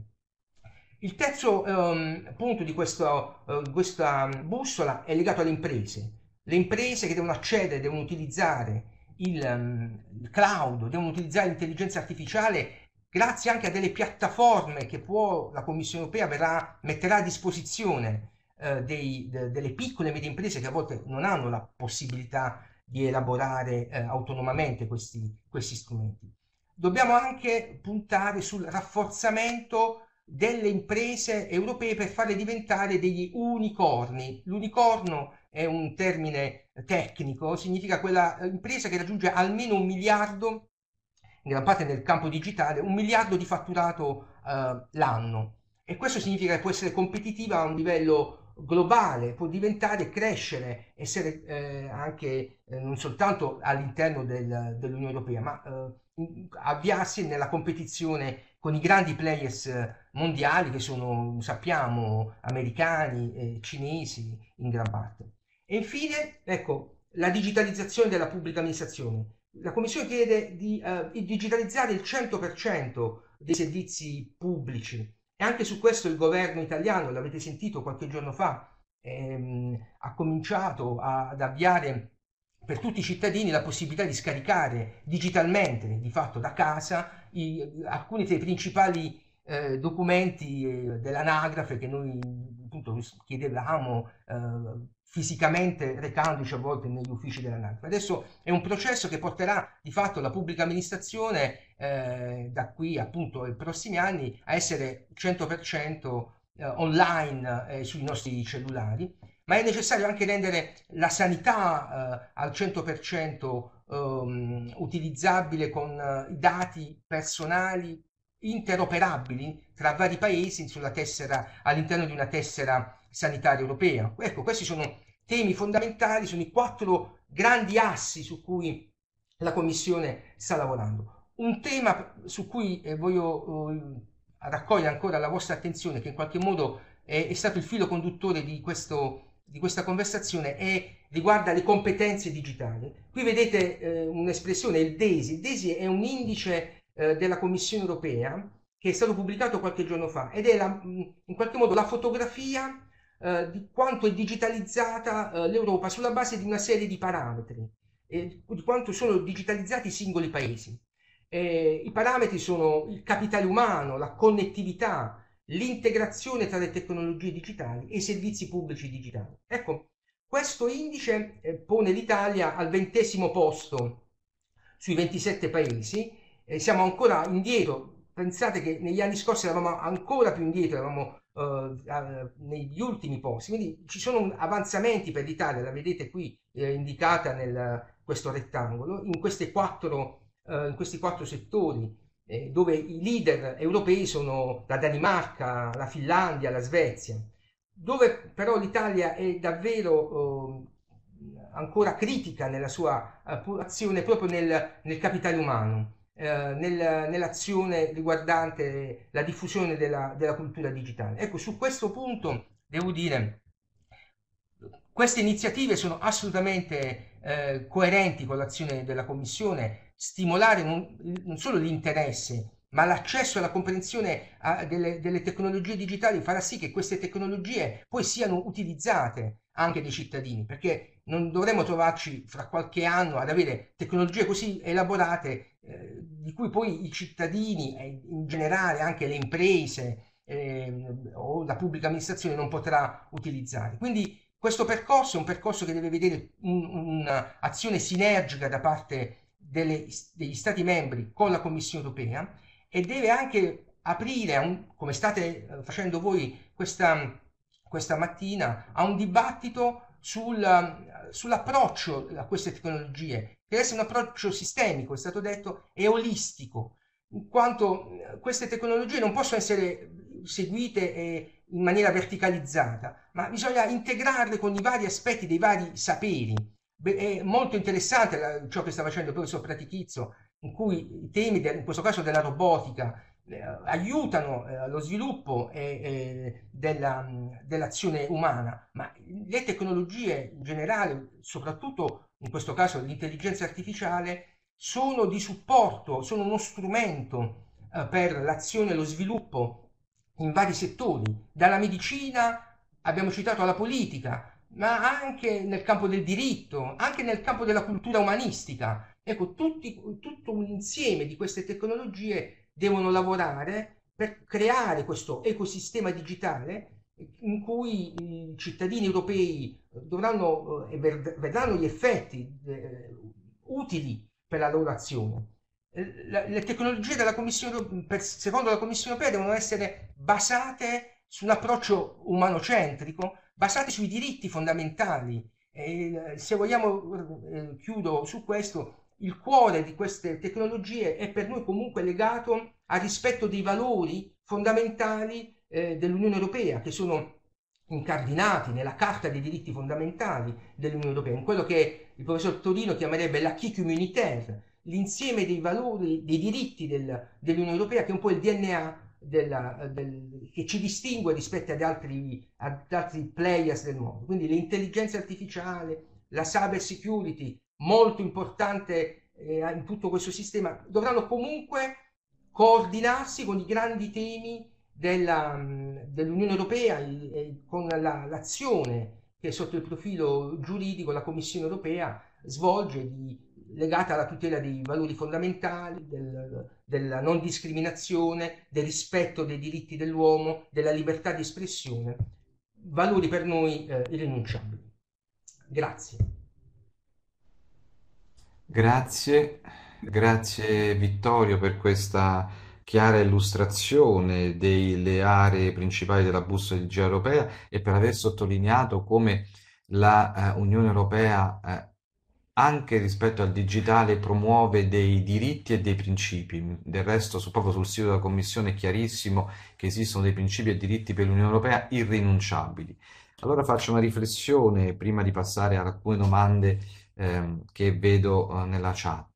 S6: Il terzo ehm, punto di questo, eh, questa bussola è legato alle imprese. Le imprese che devono accedere, devono utilizzare il, ehm, il cloud, devono utilizzare l'intelligenza artificiale grazie anche a delle piattaforme che può, la Commissione europea verrà, metterà a disposizione eh, dei, de, delle piccole e medie imprese che a volte non hanno la possibilità di elaborare eh, autonomamente questi, questi, strumenti. Dobbiamo anche puntare sul rafforzamento delle imprese europee per farle diventare degli unicorni. L'unicorno è un termine tecnico, significa quella impresa che raggiunge almeno un miliardo, in gran parte nel campo digitale, un miliardo di fatturato eh, l'anno. E questo significa che può essere competitiva a un livello globale, può diventare, crescere, essere eh, anche eh, non soltanto all'interno del, dell'Unione Europea, ma eh, avviarsi nella competizione con i grandi players mondiali che sono, sappiamo, americani, eh, cinesi in gran parte. E infine, ecco, la digitalizzazione della pubblica amministrazione. La Commissione chiede di uh, digitalizzare il 100% dei servizi pubblici e anche su questo il governo italiano, l'avete sentito qualche giorno fa, ehm, ha cominciato a, ad avviare per tutti i cittadini la possibilità di scaricare digitalmente, di fatto da casa, i, alcuni dei principali eh, documenti eh, dell'anagrafe che noi appunto chiedevamo eh, fisicamente recandoci a volte negli uffici della NANF. Adesso è un processo che porterà di fatto la pubblica amministrazione eh, da qui appunto ai prossimi anni a essere 100% eh, online eh, sui nostri cellulari, ma è necessario anche rendere la sanità eh, al 100% ehm, utilizzabile con eh, i dati personali interoperabili tra vari paesi sulla tessera all'interno di una tessera sanitaria europea. Ecco, questi sono temi fondamentali, sono i quattro grandi assi su cui la Commissione sta lavorando. Un tema su cui eh, voglio eh, raccogliere ancora la vostra attenzione, che in qualche modo è, è stato il filo conduttore di, questo, di questa conversazione, è, riguarda le competenze digitali. Qui vedete eh, un'espressione, il DESI. Il DESI è un indice eh, della Commissione europea che è stato pubblicato qualche giorno fa ed è la, in qualche modo la fotografia eh, di quanto è digitalizzata eh, l'Europa sulla base di una serie di parametri e di quanto sono digitalizzati i singoli paesi. Eh, I parametri sono il capitale umano, la connettività, l'integrazione tra le tecnologie digitali e i servizi pubblici digitali. Ecco, questo indice eh, pone l'Italia al ventesimo posto sui 27 paesi, siamo ancora indietro, pensate che negli anni scorsi eravamo ancora più indietro, eravamo eh, negli ultimi posti, quindi ci sono avanzamenti per l'Italia, la vedete qui eh, indicata nel questo rettangolo, in, quattro, eh, in questi quattro settori eh, dove i leader europei sono la Danimarca, la Finlandia, la Svezia, dove però l'Italia è davvero ehm, ancora critica nella sua eh, azione proprio nel, nel capitale umano eh, nel, nell'azione riguardante la diffusione della, della, cultura digitale. Ecco, su questo punto devo dire, queste iniziative sono assolutamente eh, coerenti con l'azione della Commissione, stimolare non, non solo l'interesse, ma l'accesso alla comprensione delle, delle, tecnologie digitali farà sì che queste tecnologie poi siano utilizzate anche dai cittadini, perché non dovremmo trovarci fra qualche anno ad avere tecnologie così elaborate eh, di cui poi i cittadini e in generale anche le imprese ehm, o la pubblica amministrazione non potrà utilizzare. Quindi questo percorso è un percorso che deve vedere un'azione un sinergica da parte delle, degli Stati membri con la Commissione europea e deve anche aprire, un, come state eh, facendo voi questa, questa mattina, a un dibattito sul, sull'approccio a queste tecnologie deve essere un approccio sistemico, è stato detto, e olistico, in quanto eh, queste tecnologie non possono essere seguite eh, in maniera verticalizzata, ma bisogna integrarle con i vari aspetti dei vari saperi. Beh, è molto interessante la, ciò che sta facendo il professor Pratichizzo, in cui i temi, del, in questo caso della robotica, eh, aiutano eh, lo sviluppo eh, della, dell'azione umana, ma le tecnologie in generale, soprattutto in questo caso l'intelligenza artificiale, sono di supporto, sono uno strumento eh, per l'azione e lo sviluppo in vari settori, dalla medicina, abbiamo citato alla politica, ma anche nel campo del diritto, anche nel campo della cultura umanistica. Ecco, tutti, tutto un insieme di queste tecnologie devono lavorare per creare questo ecosistema digitale in cui i cittadini europei eh, dovranno, eh, vedranno gli effetti eh, utili per la loro azione. Eh, la, le tecnologie della Commissione, per, secondo la Commissione europea devono essere basate su un approccio umanocentrico, basate sui diritti fondamentali. E, eh, se vogliamo, chiudo su questo, il cuore di queste tecnologie è per noi comunque legato al rispetto dei valori fondamentali eh, dell'Unione Europea che sono incardinati nella Carta dei diritti fondamentali dell'Unione Europea, in quello che il professor Torino chiamerebbe la l'acquis communitaire, l'insieme dei valori, dei diritti del, dell'Unione Europea, che è un po' il DNA della, del, che ci distingue rispetto ad altri, ad altri players del mondo. Quindi l'intelligenza artificiale, la cyber security, molto importante eh, in tutto questo sistema, dovranno comunque coordinarsi con i grandi temi della, dell'Unione Europea e con la, l'azione che sotto il profilo giuridico la Commissione Europea svolge di, legata alla tutela dei valori fondamentali, del, della non discriminazione, del rispetto dei diritti dell'uomo, della libertà di espressione, valori per noi eh, irrinunciabili. Grazie.
S2: Grazie, grazie Vittorio per questa chiara illustrazione delle aree principali della bussola di Gia europea e per aver sottolineato come la eh, Unione Europea eh, anche rispetto al digitale promuove dei diritti e dei principi. Del resto, su, proprio sul sito della Commissione è chiarissimo che esistono dei principi e diritti per l'Unione Europea irrinunciabili. Allora faccio una riflessione prima di passare ad alcune domande ehm, che vedo eh, nella chat.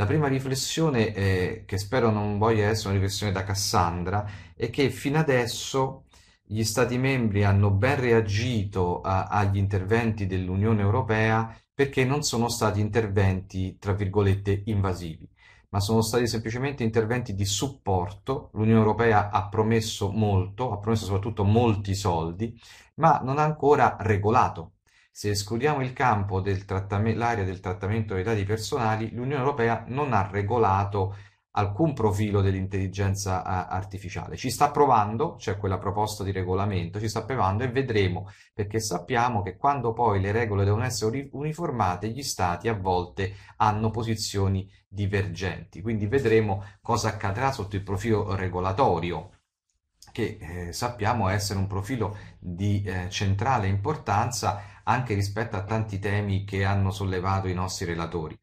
S2: La prima riflessione, eh, che spero non voglia essere una riflessione da Cassandra, è che fino adesso gli Stati membri hanno ben reagito a, agli interventi dell'Unione Europea perché non sono stati interventi, tra virgolette, invasivi, ma sono stati semplicemente interventi di supporto. L'Unione Europea ha promesso molto, ha promesso soprattutto molti soldi, ma non ha ancora regolato se escludiamo il campo l'area del trattamento dei dati personali, l'Unione Europea non ha regolato alcun profilo dell'intelligenza artificiale. Ci sta provando, c'è cioè quella proposta di regolamento, ci sta provando e vedremo, perché sappiamo che quando poi le regole devono essere uniformate, gli stati a volte hanno posizioni divergenti. Quindi vedremo cosa accadrà sotto il profilo regolatorio che eh, sappiamo essere un profilo di eh, centrale importanza anche rispetto a tanti temi che hanno sollevato i nostri relatori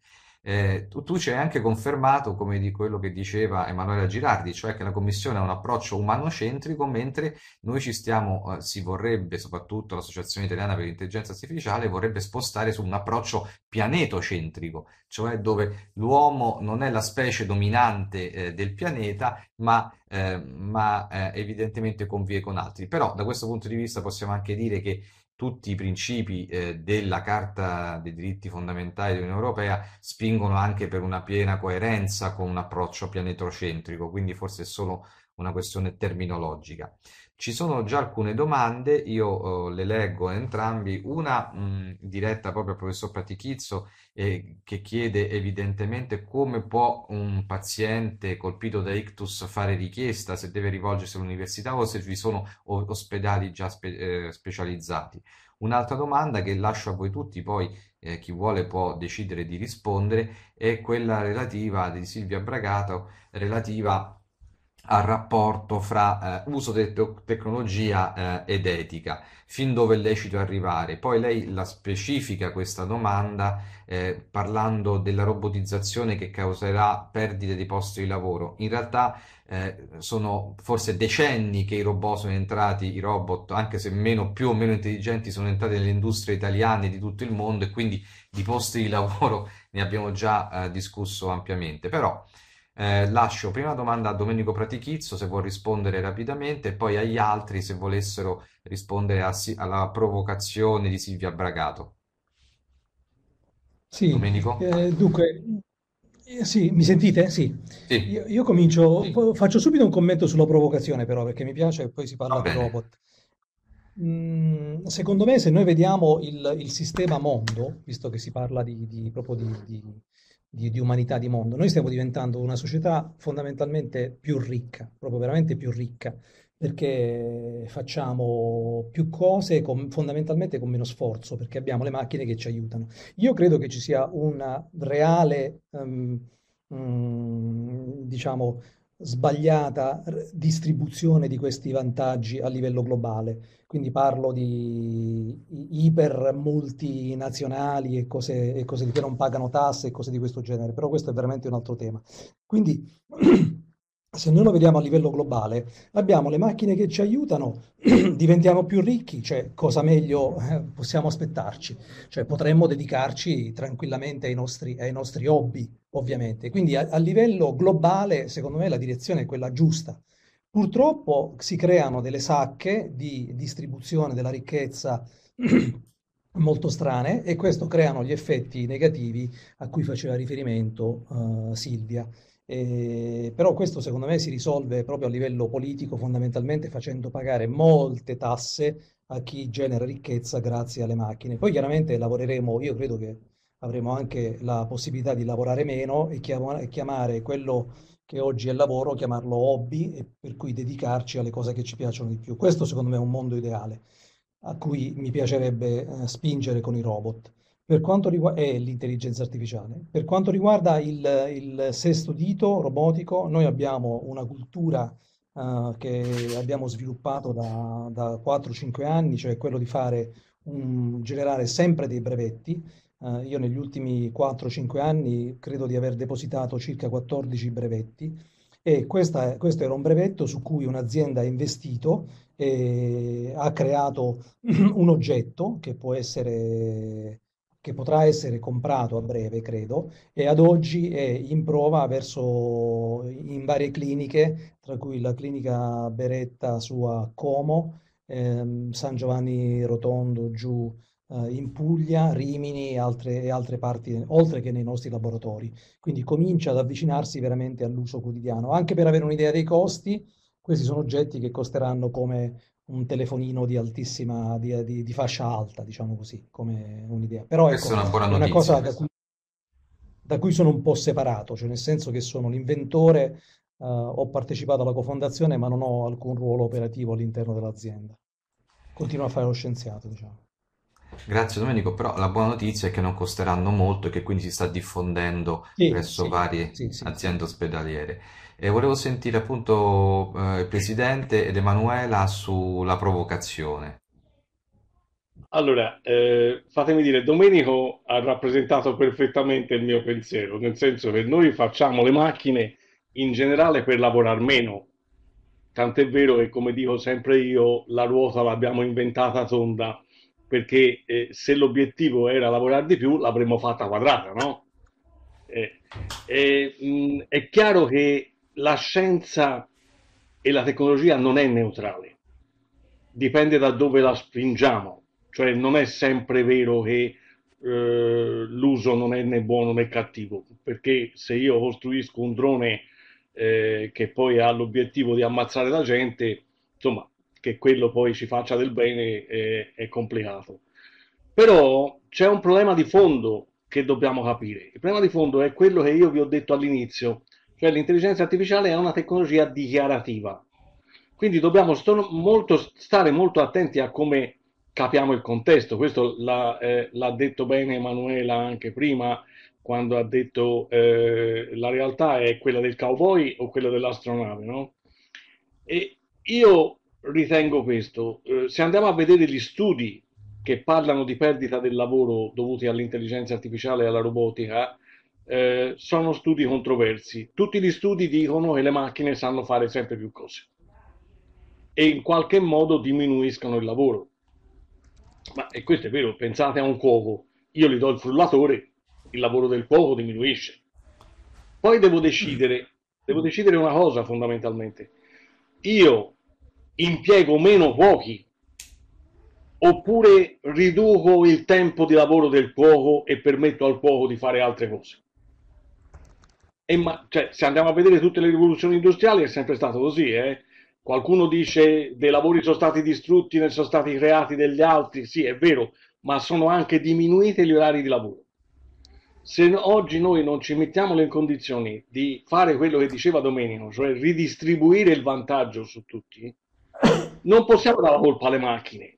S2: eh, tu, tu ci hai anche confermato, come di quello che diceva Emanuela Girardi, cioè che la Commissione ha un approccio umanocentrico, mentre noi ci stiamo, eh, si vorrebbe, soprattutto l'Associazione Italiana per l'Intelligenza Artificiale, vorrebbe spostare su un approccio pianetocentrico, cioè dove l'uomo non è la specie dominante eh, del pianeta, ma, eh, ma eh, evidentemente convive con altri. Però da questo punto di vista possiamo anche dire che tutti i principi eh, della Carta dei diritti fondamentali dell'Unione Europea spingono anche per una piena coerenza con un approccio pianetocentrico, quindi forse è solo una questione terminologica. Ci sono già alcune domande, io eh, le leggo entrambi, una mh, diretta proprio al professor Patichizzo eh, che chiede evidentemente come può un paziente colpito da ictus fare richiesta, se deve rivolgersi all'università o se vi sono ospedali già spe eh, specializzati. Un'altra domanda che lascio a voi tutti, poi eh, chi vuole può decidere di rispondere, è quella relativa di Silvia Bragato, relativa al rapporto fra eh, uso della te- tecnologia eh, ed etica, fin dove è lecito arrivare. Poi lei la specifica questa domanda eh, parlando della robotizzazione che causerà perdite di posti di lavoro. In realtà eh, sono forse decenni che i robot sono entrati, i robot, anche se meno, più o meno intelligenti, sono entrati nelle industrie italiane di tutto il mondo e quindi di posti di lavoro ne abbiamo già eh, discusso ampiamente. Però, eh, lascio prima domanda a Domenico Pratichizzo se vuol rispondere rapidamente e poi agli altri se volessero rispondere a, alla provocazione di Silvia Bragato.
S5: Sì, Domenico. Eh, dunque, eh, sì, mi sentite? Sì. sì. Io, io, comincio, sì. faccio subito un commento sulla provocazione però perché mi piace e poi si parla di robot. Mm, secondo me se noi vediamo il, il, sistema mondo, visto che si parla di, di proprio di, di di, di, umanità, di mondo. Noi stiamo diventando una società fondamentalmente più ricca, proprio veramente più ricca, perché facciamo più cose con, fondamentalmente con meno sforzo, perché abbiamo le macchine che ci aiutano. Io credo che ci sia una reale, um, um, diciamo, sbagliata distribuzione di questi vantaggi a livello globale. Quindi parlo di iper multinazionali e cose, e cose che non pagano tasse e cose di questo genere, però questo è veramente un altro tema. Quindi se noi lo vediamo a livello globale, abbiamo le macchine che ci aiutano, diventiamo più ricchi, cioè cosa meglio eh, possiamo aspettarci? Cioè potremmo dedicarci tranquillamente ai nostri, ai nostri hobby, ovviamente. Quindi a, a, livello globale, secondo me, la direzione è quella giusta. Purtroppo si creano delle sacche di distribuzione della ricchezza molto strane e questo creano gli effetti negativi a cui faceva riferimento uh, Silvia. Eh, però questo secondo me si risolve proprio a livello politico fondamentalmente facendo pagare molte tasse a chi genera ricchezza grazie alle macchine. Poi chiaramente lavoreremo, io credo che avremo anche la possibilità di lavorare meno e chiamare quello che oggi è lavoro, chiamarlo hobby e per cui dedicarci alle cose che ci piacciono di più. Questo secondo me è un mondo ideale a cui mi piacerebbe eh, spingere con i robot per quanto riguarda eh, l'intelligenza artificiale. Per quanto riguarda il, il, sesto dito robotico, noi abbiamo una cultura eh, che abbiamo sviluppato da, da 4-5 anni, cioè quello di fare un, generare sempre dei brevetti Uh, io negli ultimi 4-5 anni credo di aver depositato circa 14 brevetti e questa, questo era un brevetto su cui un'azienda ha investito e ha creato un oggetto che può essere che potrà essere comprato a breve, credo, e ad oggi è in prova verso in varie cliniche, tra cui la clinica Beretta su a Como, ehm, San Giovanni Rotondo giù eh, in Puglia, Rimini e altre, altre, parti, oltre che nei nostri laboratori. Quindi comincia ad avvicinarsi veramente all'uso quotidiano. Anche per avere un'idea dei costi, questi sono oggetti che costeranno come un telefonino di altissima, di, di, di fascia alta, diciamo così, come un'idea. Però ecco, è una, buona notizia, una cosa da cui, da cui sono un po' separato, cioè nel senso che sono l'inventore Uh, ho partecipato alla cofondazione ma non ho alcun ruolo operativo all'interno dell'azienda. Continuo a fare lo scienziato, diciamo.
S2: Grazie Domenico, però la buona notizia è che non costeranno molto e che quindi si sta diffondendo sì, presso sì, varie sì, aziende ospedaliere. E volevo sentire appunto eh, il Presidente ed Emanuela sulla provocazione.
S3: Allora, eh, fatemi dire, Domenico ha rappresentato perfettamente il mio pensiero, nel senso che noi facciamo le macchine in generale per lavorare meno, tant'è vero che come dico sempre io, la ruota l'abbiamo inventata tonda perché eh, se l'obiettivo era lavorare di più l'avremmo fatta quadrata, no? Eh, eh, mh, è chiaro che la scienza e la tecnologia non è neutrale, dipende da dove la spingiamo, cioè non è sempre vero che eh, l'uso non è né buono né cattivo, perché se io costruisco un drone eh, che poi ha l'obiettivo di ammazzare la gente, insomma, che quello poi ci faccia del bene è, è complicato. Però c'è un problema di fondo che dobbiamo capire. Il problema di fondo è quello che io vi ho detto all'inizio, cioè l'intelligenza artificiale è una tecnologia dichiarativa. Quindi dobbiamo st- molto, stare molto attenti a come capiamo il contesto. Questo l'ha, eh, detto bene Emanuela anche prima, quando ha detto eh, la realtà è quella del cowboy o quella dell'astronave, no? E io ritengo questo. Eh, se andiamo a vedere gli studi che parlano di perdita del lavoro dovuti all'intelligenza artificiale e alla robotica, eh, sono studi controversi. Tutti gli studi dicono che le macchine sanno fare sempre più cose e in qualche modo diminuiscono il lavoro. Ma e questo è vero, pensate a un cuoco, io gli do il frullatore, il lavoro del cuoco diminuisce. Poi devo decidere, devo decidere una cosa fondamentalmente. Io impiego meno cuochi oppure riduco il tempo di lavoro del cuoco e permetto al cuoco di fare altre cose. Ma, cioè, se andiamo a vedere tutte le rivoluzioni industriali è sempre stato così. Eh? Qualcuno dice dei lavori sono stati distrutti, ne sono stati creati degli altri, sì è vero, ma sono anche diminuiti gli orari di lavoro. Se oggi noi non ci mettiamo le condizioni di fare quello che diceva Domenico, cioè ridistribuire il vantaggio su tutti, non possiamo dare la colpa alle macchine,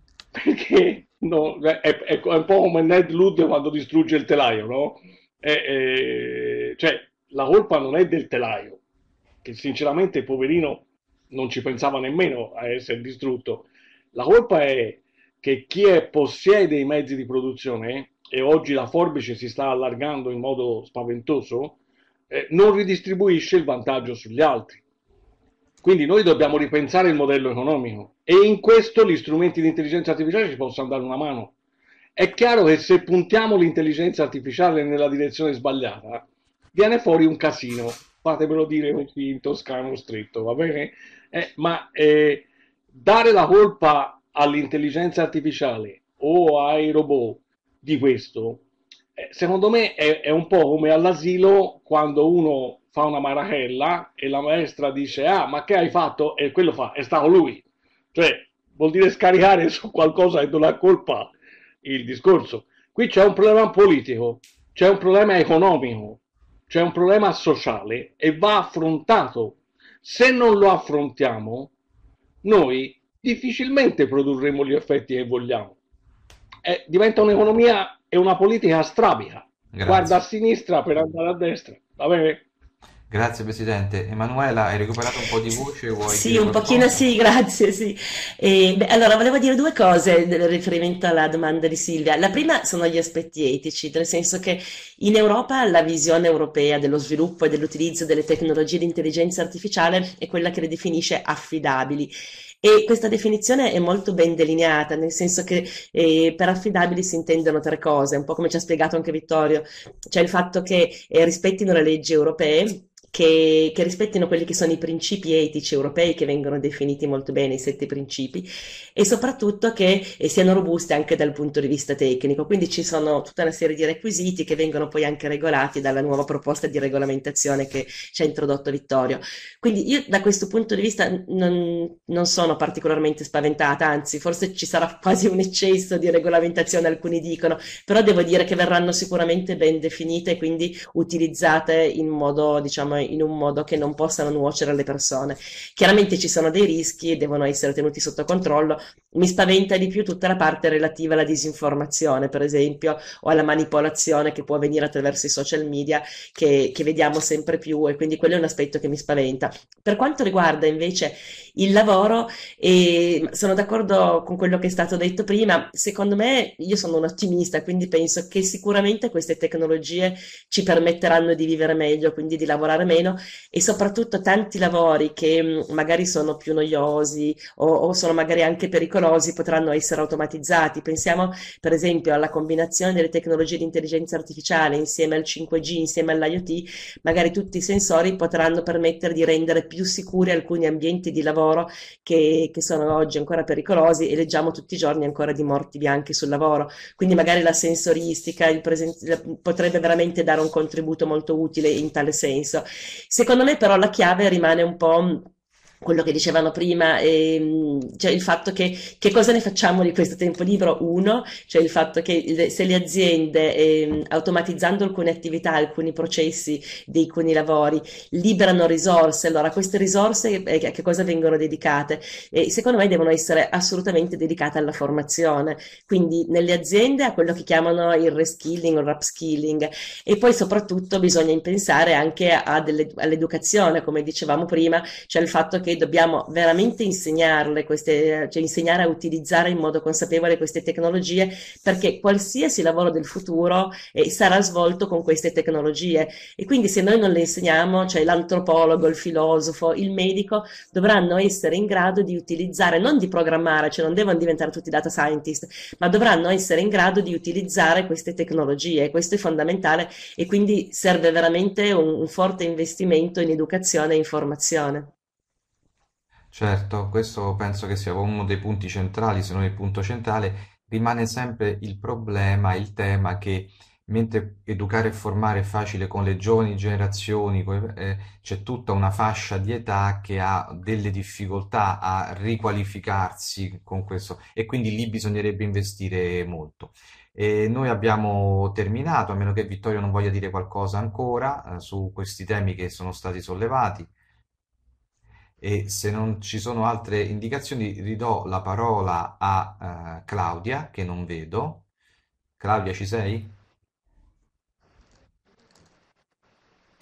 S3: perché no, eh, è, è, un po' come Ned Ludd quando distrugge il telaio, no? È, è, cioè, la colpa non è del telaio, che sinceramente poverino non ci pensava nemmeno a essere distrutto. La colpa è che chi è, possiede i mezzi di produzione, e oggi la forbice si sta allargando in modo spaventoso, eh, non ridistribuisce il vantaggio sugli altri. Quindi noi dobbiamo ripensare il modello economico e in questo gli strumenti di intelligenza artificiale ci possono dare una mano. È chiaro che se puntiamo l'intelligenza artificiale nella direzione sbagliata, viene fuori un casino, fatemelo dire così in toscano stretto, va bene? Eh, ma eh, dare la colpa all'intelligenza artificiale o ai robot di questo, eh, secondo me è, è un po' come all'asilo quando uno fa una marachella e la maestra dice ah ma che hai fatto? E quello fa è stato lui. Cioè vuol dire scaricare su qualcosa e non ha colpa il discorso. Qui c'è un problema politico, c'è un problema economico, c'è un problema sociale e va affrontato. Se non lo affrontiamo, noi difficilmente produrremo gli effetti che vogliamo. Eh, diventa un'economia e una politica strabica. Grazie. Guarda a sinistra per andare a destra. Va bene?
S2: Grazie Presidente. Emanuela, hai recuperato un po' di voce? Vuoi sì, un pochino
S3: sì, grazie. Sì.
S4: E, beh, allora, volevo dire due cose nel riferimento alla domanda di Silvia. La prima sono gli aspetti etici, nel senso che in Europa la visione europea dello sviluppo e dell'utilizzo delle tecnologie di intelligenza artificiale è quella che le definisce affidabili. E questa definizione è molto ben delineata, nel senso che eh, per affidabili si intendono tre cose, un po' come ci ha spiegato anche Vittorio, cioè il fatto che eh, rispettino le leggi europee, che, che, rispettino quelli che sono i principi etici europei che vengono definiti molto bene, i sette principi, e soprattutto che eh, siano robuste anche dal punto di vista tecnico. Quindi ci sono tutta una serie di requisiti che vengono poi anche regolati dalla nuova proposta di regolamentazione che ci ha introdotto Vittorio. Quindi io da questo punto di vista non, non sono particolarmente spaventata, anzi forse ci sarà quasi un eccesso di regolamentazione, alcuni dicono, però devo dire che verranno sicuramente ben definite e quindi utilizzate in modo, diciamo, in un modo che non possano nuocere alle persone. Chiaramente ci sono dei rischi e devono essere tenuti sotto controllo. Mi spaventa di più tutta la parte relativa alla disinformazione, per esempio, o alla manipolazione che può avvenire attraverso i social media che, che vediamo sempre più e quindi quello è un aspetto che mi spaventa. Per quanto riguarda invece il lavoro e sono d'accordo con quello che è stato detto prima. Secondo me, io sono un ottimista, quindi penso che sicuramente queste tecnologie ci permetteranno di vivere meglio, quindi di lavorare meno e soprattutto tanti lavori che mm, magari sono più noiosi o, o sono magari anche pericolosi potranno essere automatizzati. Pensiamo per esempio alla combinazione delle tecnologie di intelligenza artificiale insieme al 5G, insieme all'IoT, magari tutti i sensori potranno permettere di rendere più sicuri alcuni ambienti di lavoro lavoro che, che sono oggi ancora pericolosi e leggiamo tutti i giorni ancora di morti bianche sul lavoro. Quindi magari la sensoristica il presen- potrebbe veramente dare un contributo molto utile in tale senso. Secondo me però la chiave rimane un po' quello che dicevano prima, ehm, cioè il fatto che, che cosa ne facciamo di questo tempo libero? Uno, cioè il fatto che se le aziende, ehm, automatizzando alcune attività, alcuni processi di alcuni lavori, liberano risorse, allora queste risorse eh, a che cosa vengono dedicate? Eh, secondo me devono essere assolutamente dedicate alla formazione, quindi nelle aziende a quello che chiamano il reskilling o upskilling e poi soprattutto bisogna pensare anche all'educazione, come dicevamo prima, cioè il fatto che dobbiamo veramente insegnarle, queste, cioè insegnare a utilizzare in modo consapevole queste tecnologie, perché qualsiasi lavoro del futuro eh, sarà svolto con queste tecnologie. E quindi se noi non le insegniamo, cioè l'antropologo, il filosofo, il medico, dovranno essere in grado di utilizzare, non di programmare, cioè non devono diventare tutti data scientist, ma dovranno essere in grado di utilizzare queste tecnologie. Questo è fondamentale e quindi serve veramente un, un forte investimento in educazione e in formazione.
S2: Certo, questo penso che sia uno dei punti centrali, se non il punto centrale. Rimane sempre il problema, il tema che mentre educare e formare è facile con le giovani generazioni, eh, c'è tutta una fascia di età che ha delle difficoltà a riqualificarsi con questo e quindi lì bisognerebbe investire molto. E noi abbiamo terminato, a meno che Vittorio non voglia dire qualcosa ancora, eh, su questi temi che sono stati sollevati e se non ci sono altre indicazioni ridò la parola a eh, Claudia che non vedo. Claudia ci sei?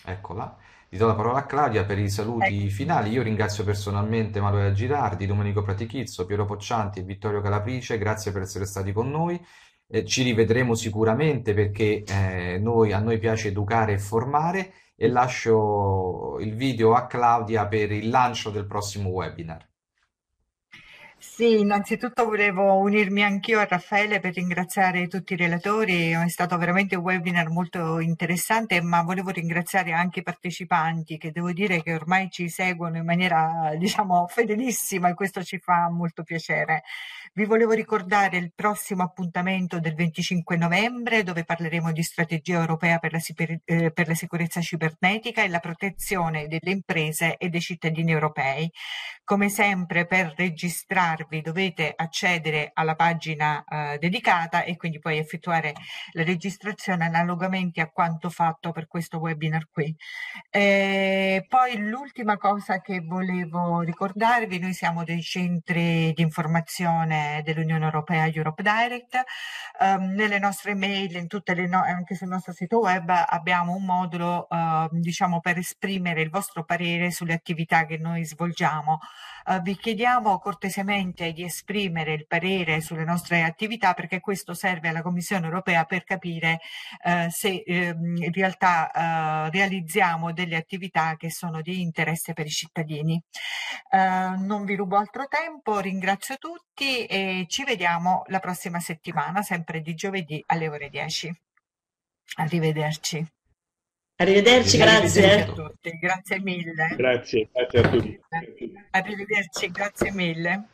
S2: Eccola. Ridò la parola a Claudia per i saluti ecco. finali. Io ringrazio personalmente Manuela Girardi, Domenico Pratichizzo, Piero Poccianti e Vittorio Calaprice. Grazie per essere stati con noi. Eh, ci rivedremo sicuramente perché eh, noi, a noi piace educare e formare e lascio il video a Claudia per il lancio del prossimo webinar.
S1: Sì, innanzitutto volevo unirmi anch'io a Raffaele per ringraziare tutti i relatori, è stato veramente un webinar molto interessante, ma volevo ringraziare anche i partecipanti che devo dire che ormai ci seguono in maniera diciamo fedelissima e questo ci fa molto piacere. Vi volevo ricordare il prossimo appuntamento del 25 novembre dove parleremo di strategia europea per la, eh, per la sicurezza cibernetica e la protezione delle imprese e dei cittadini europei. Come sempre per registrarvi dovete accedere alla pagina eh, dedicata e quindi poi effettuare la registrazione analogamente a quanto fatto per questo webinar qui. Eh, poi l'ultima cosa che volevo ricordarvi, noi siamo dei centri di informazione dell'Unione, Europea Europe Direct. Um, nelle nostre mail, no- anche sul nostro sito web, abbiamo un modulo uh, diciamo, per esprimere il vostro parere sulle attività che noi svolgiamo. Eh, vi chiediamo cortesemente di esprimere il parere sulle nostre attività perché questo serve alla Commissione europea per capire eh, se eh, in realtà eh, realizziamo delle attività che sono di interesse per i cittadini. Eh, non vi rubo altro tempo, ringrazio tutti e ci vediamo la prossima settimana, sempre di giovedì alle ore 10. Arrivederci. Arrivederci, grazie. grazie. a tutti, grazie mille.
S3: Grazie, grazie a tutti.
S1: Arrivederci, grazie mille.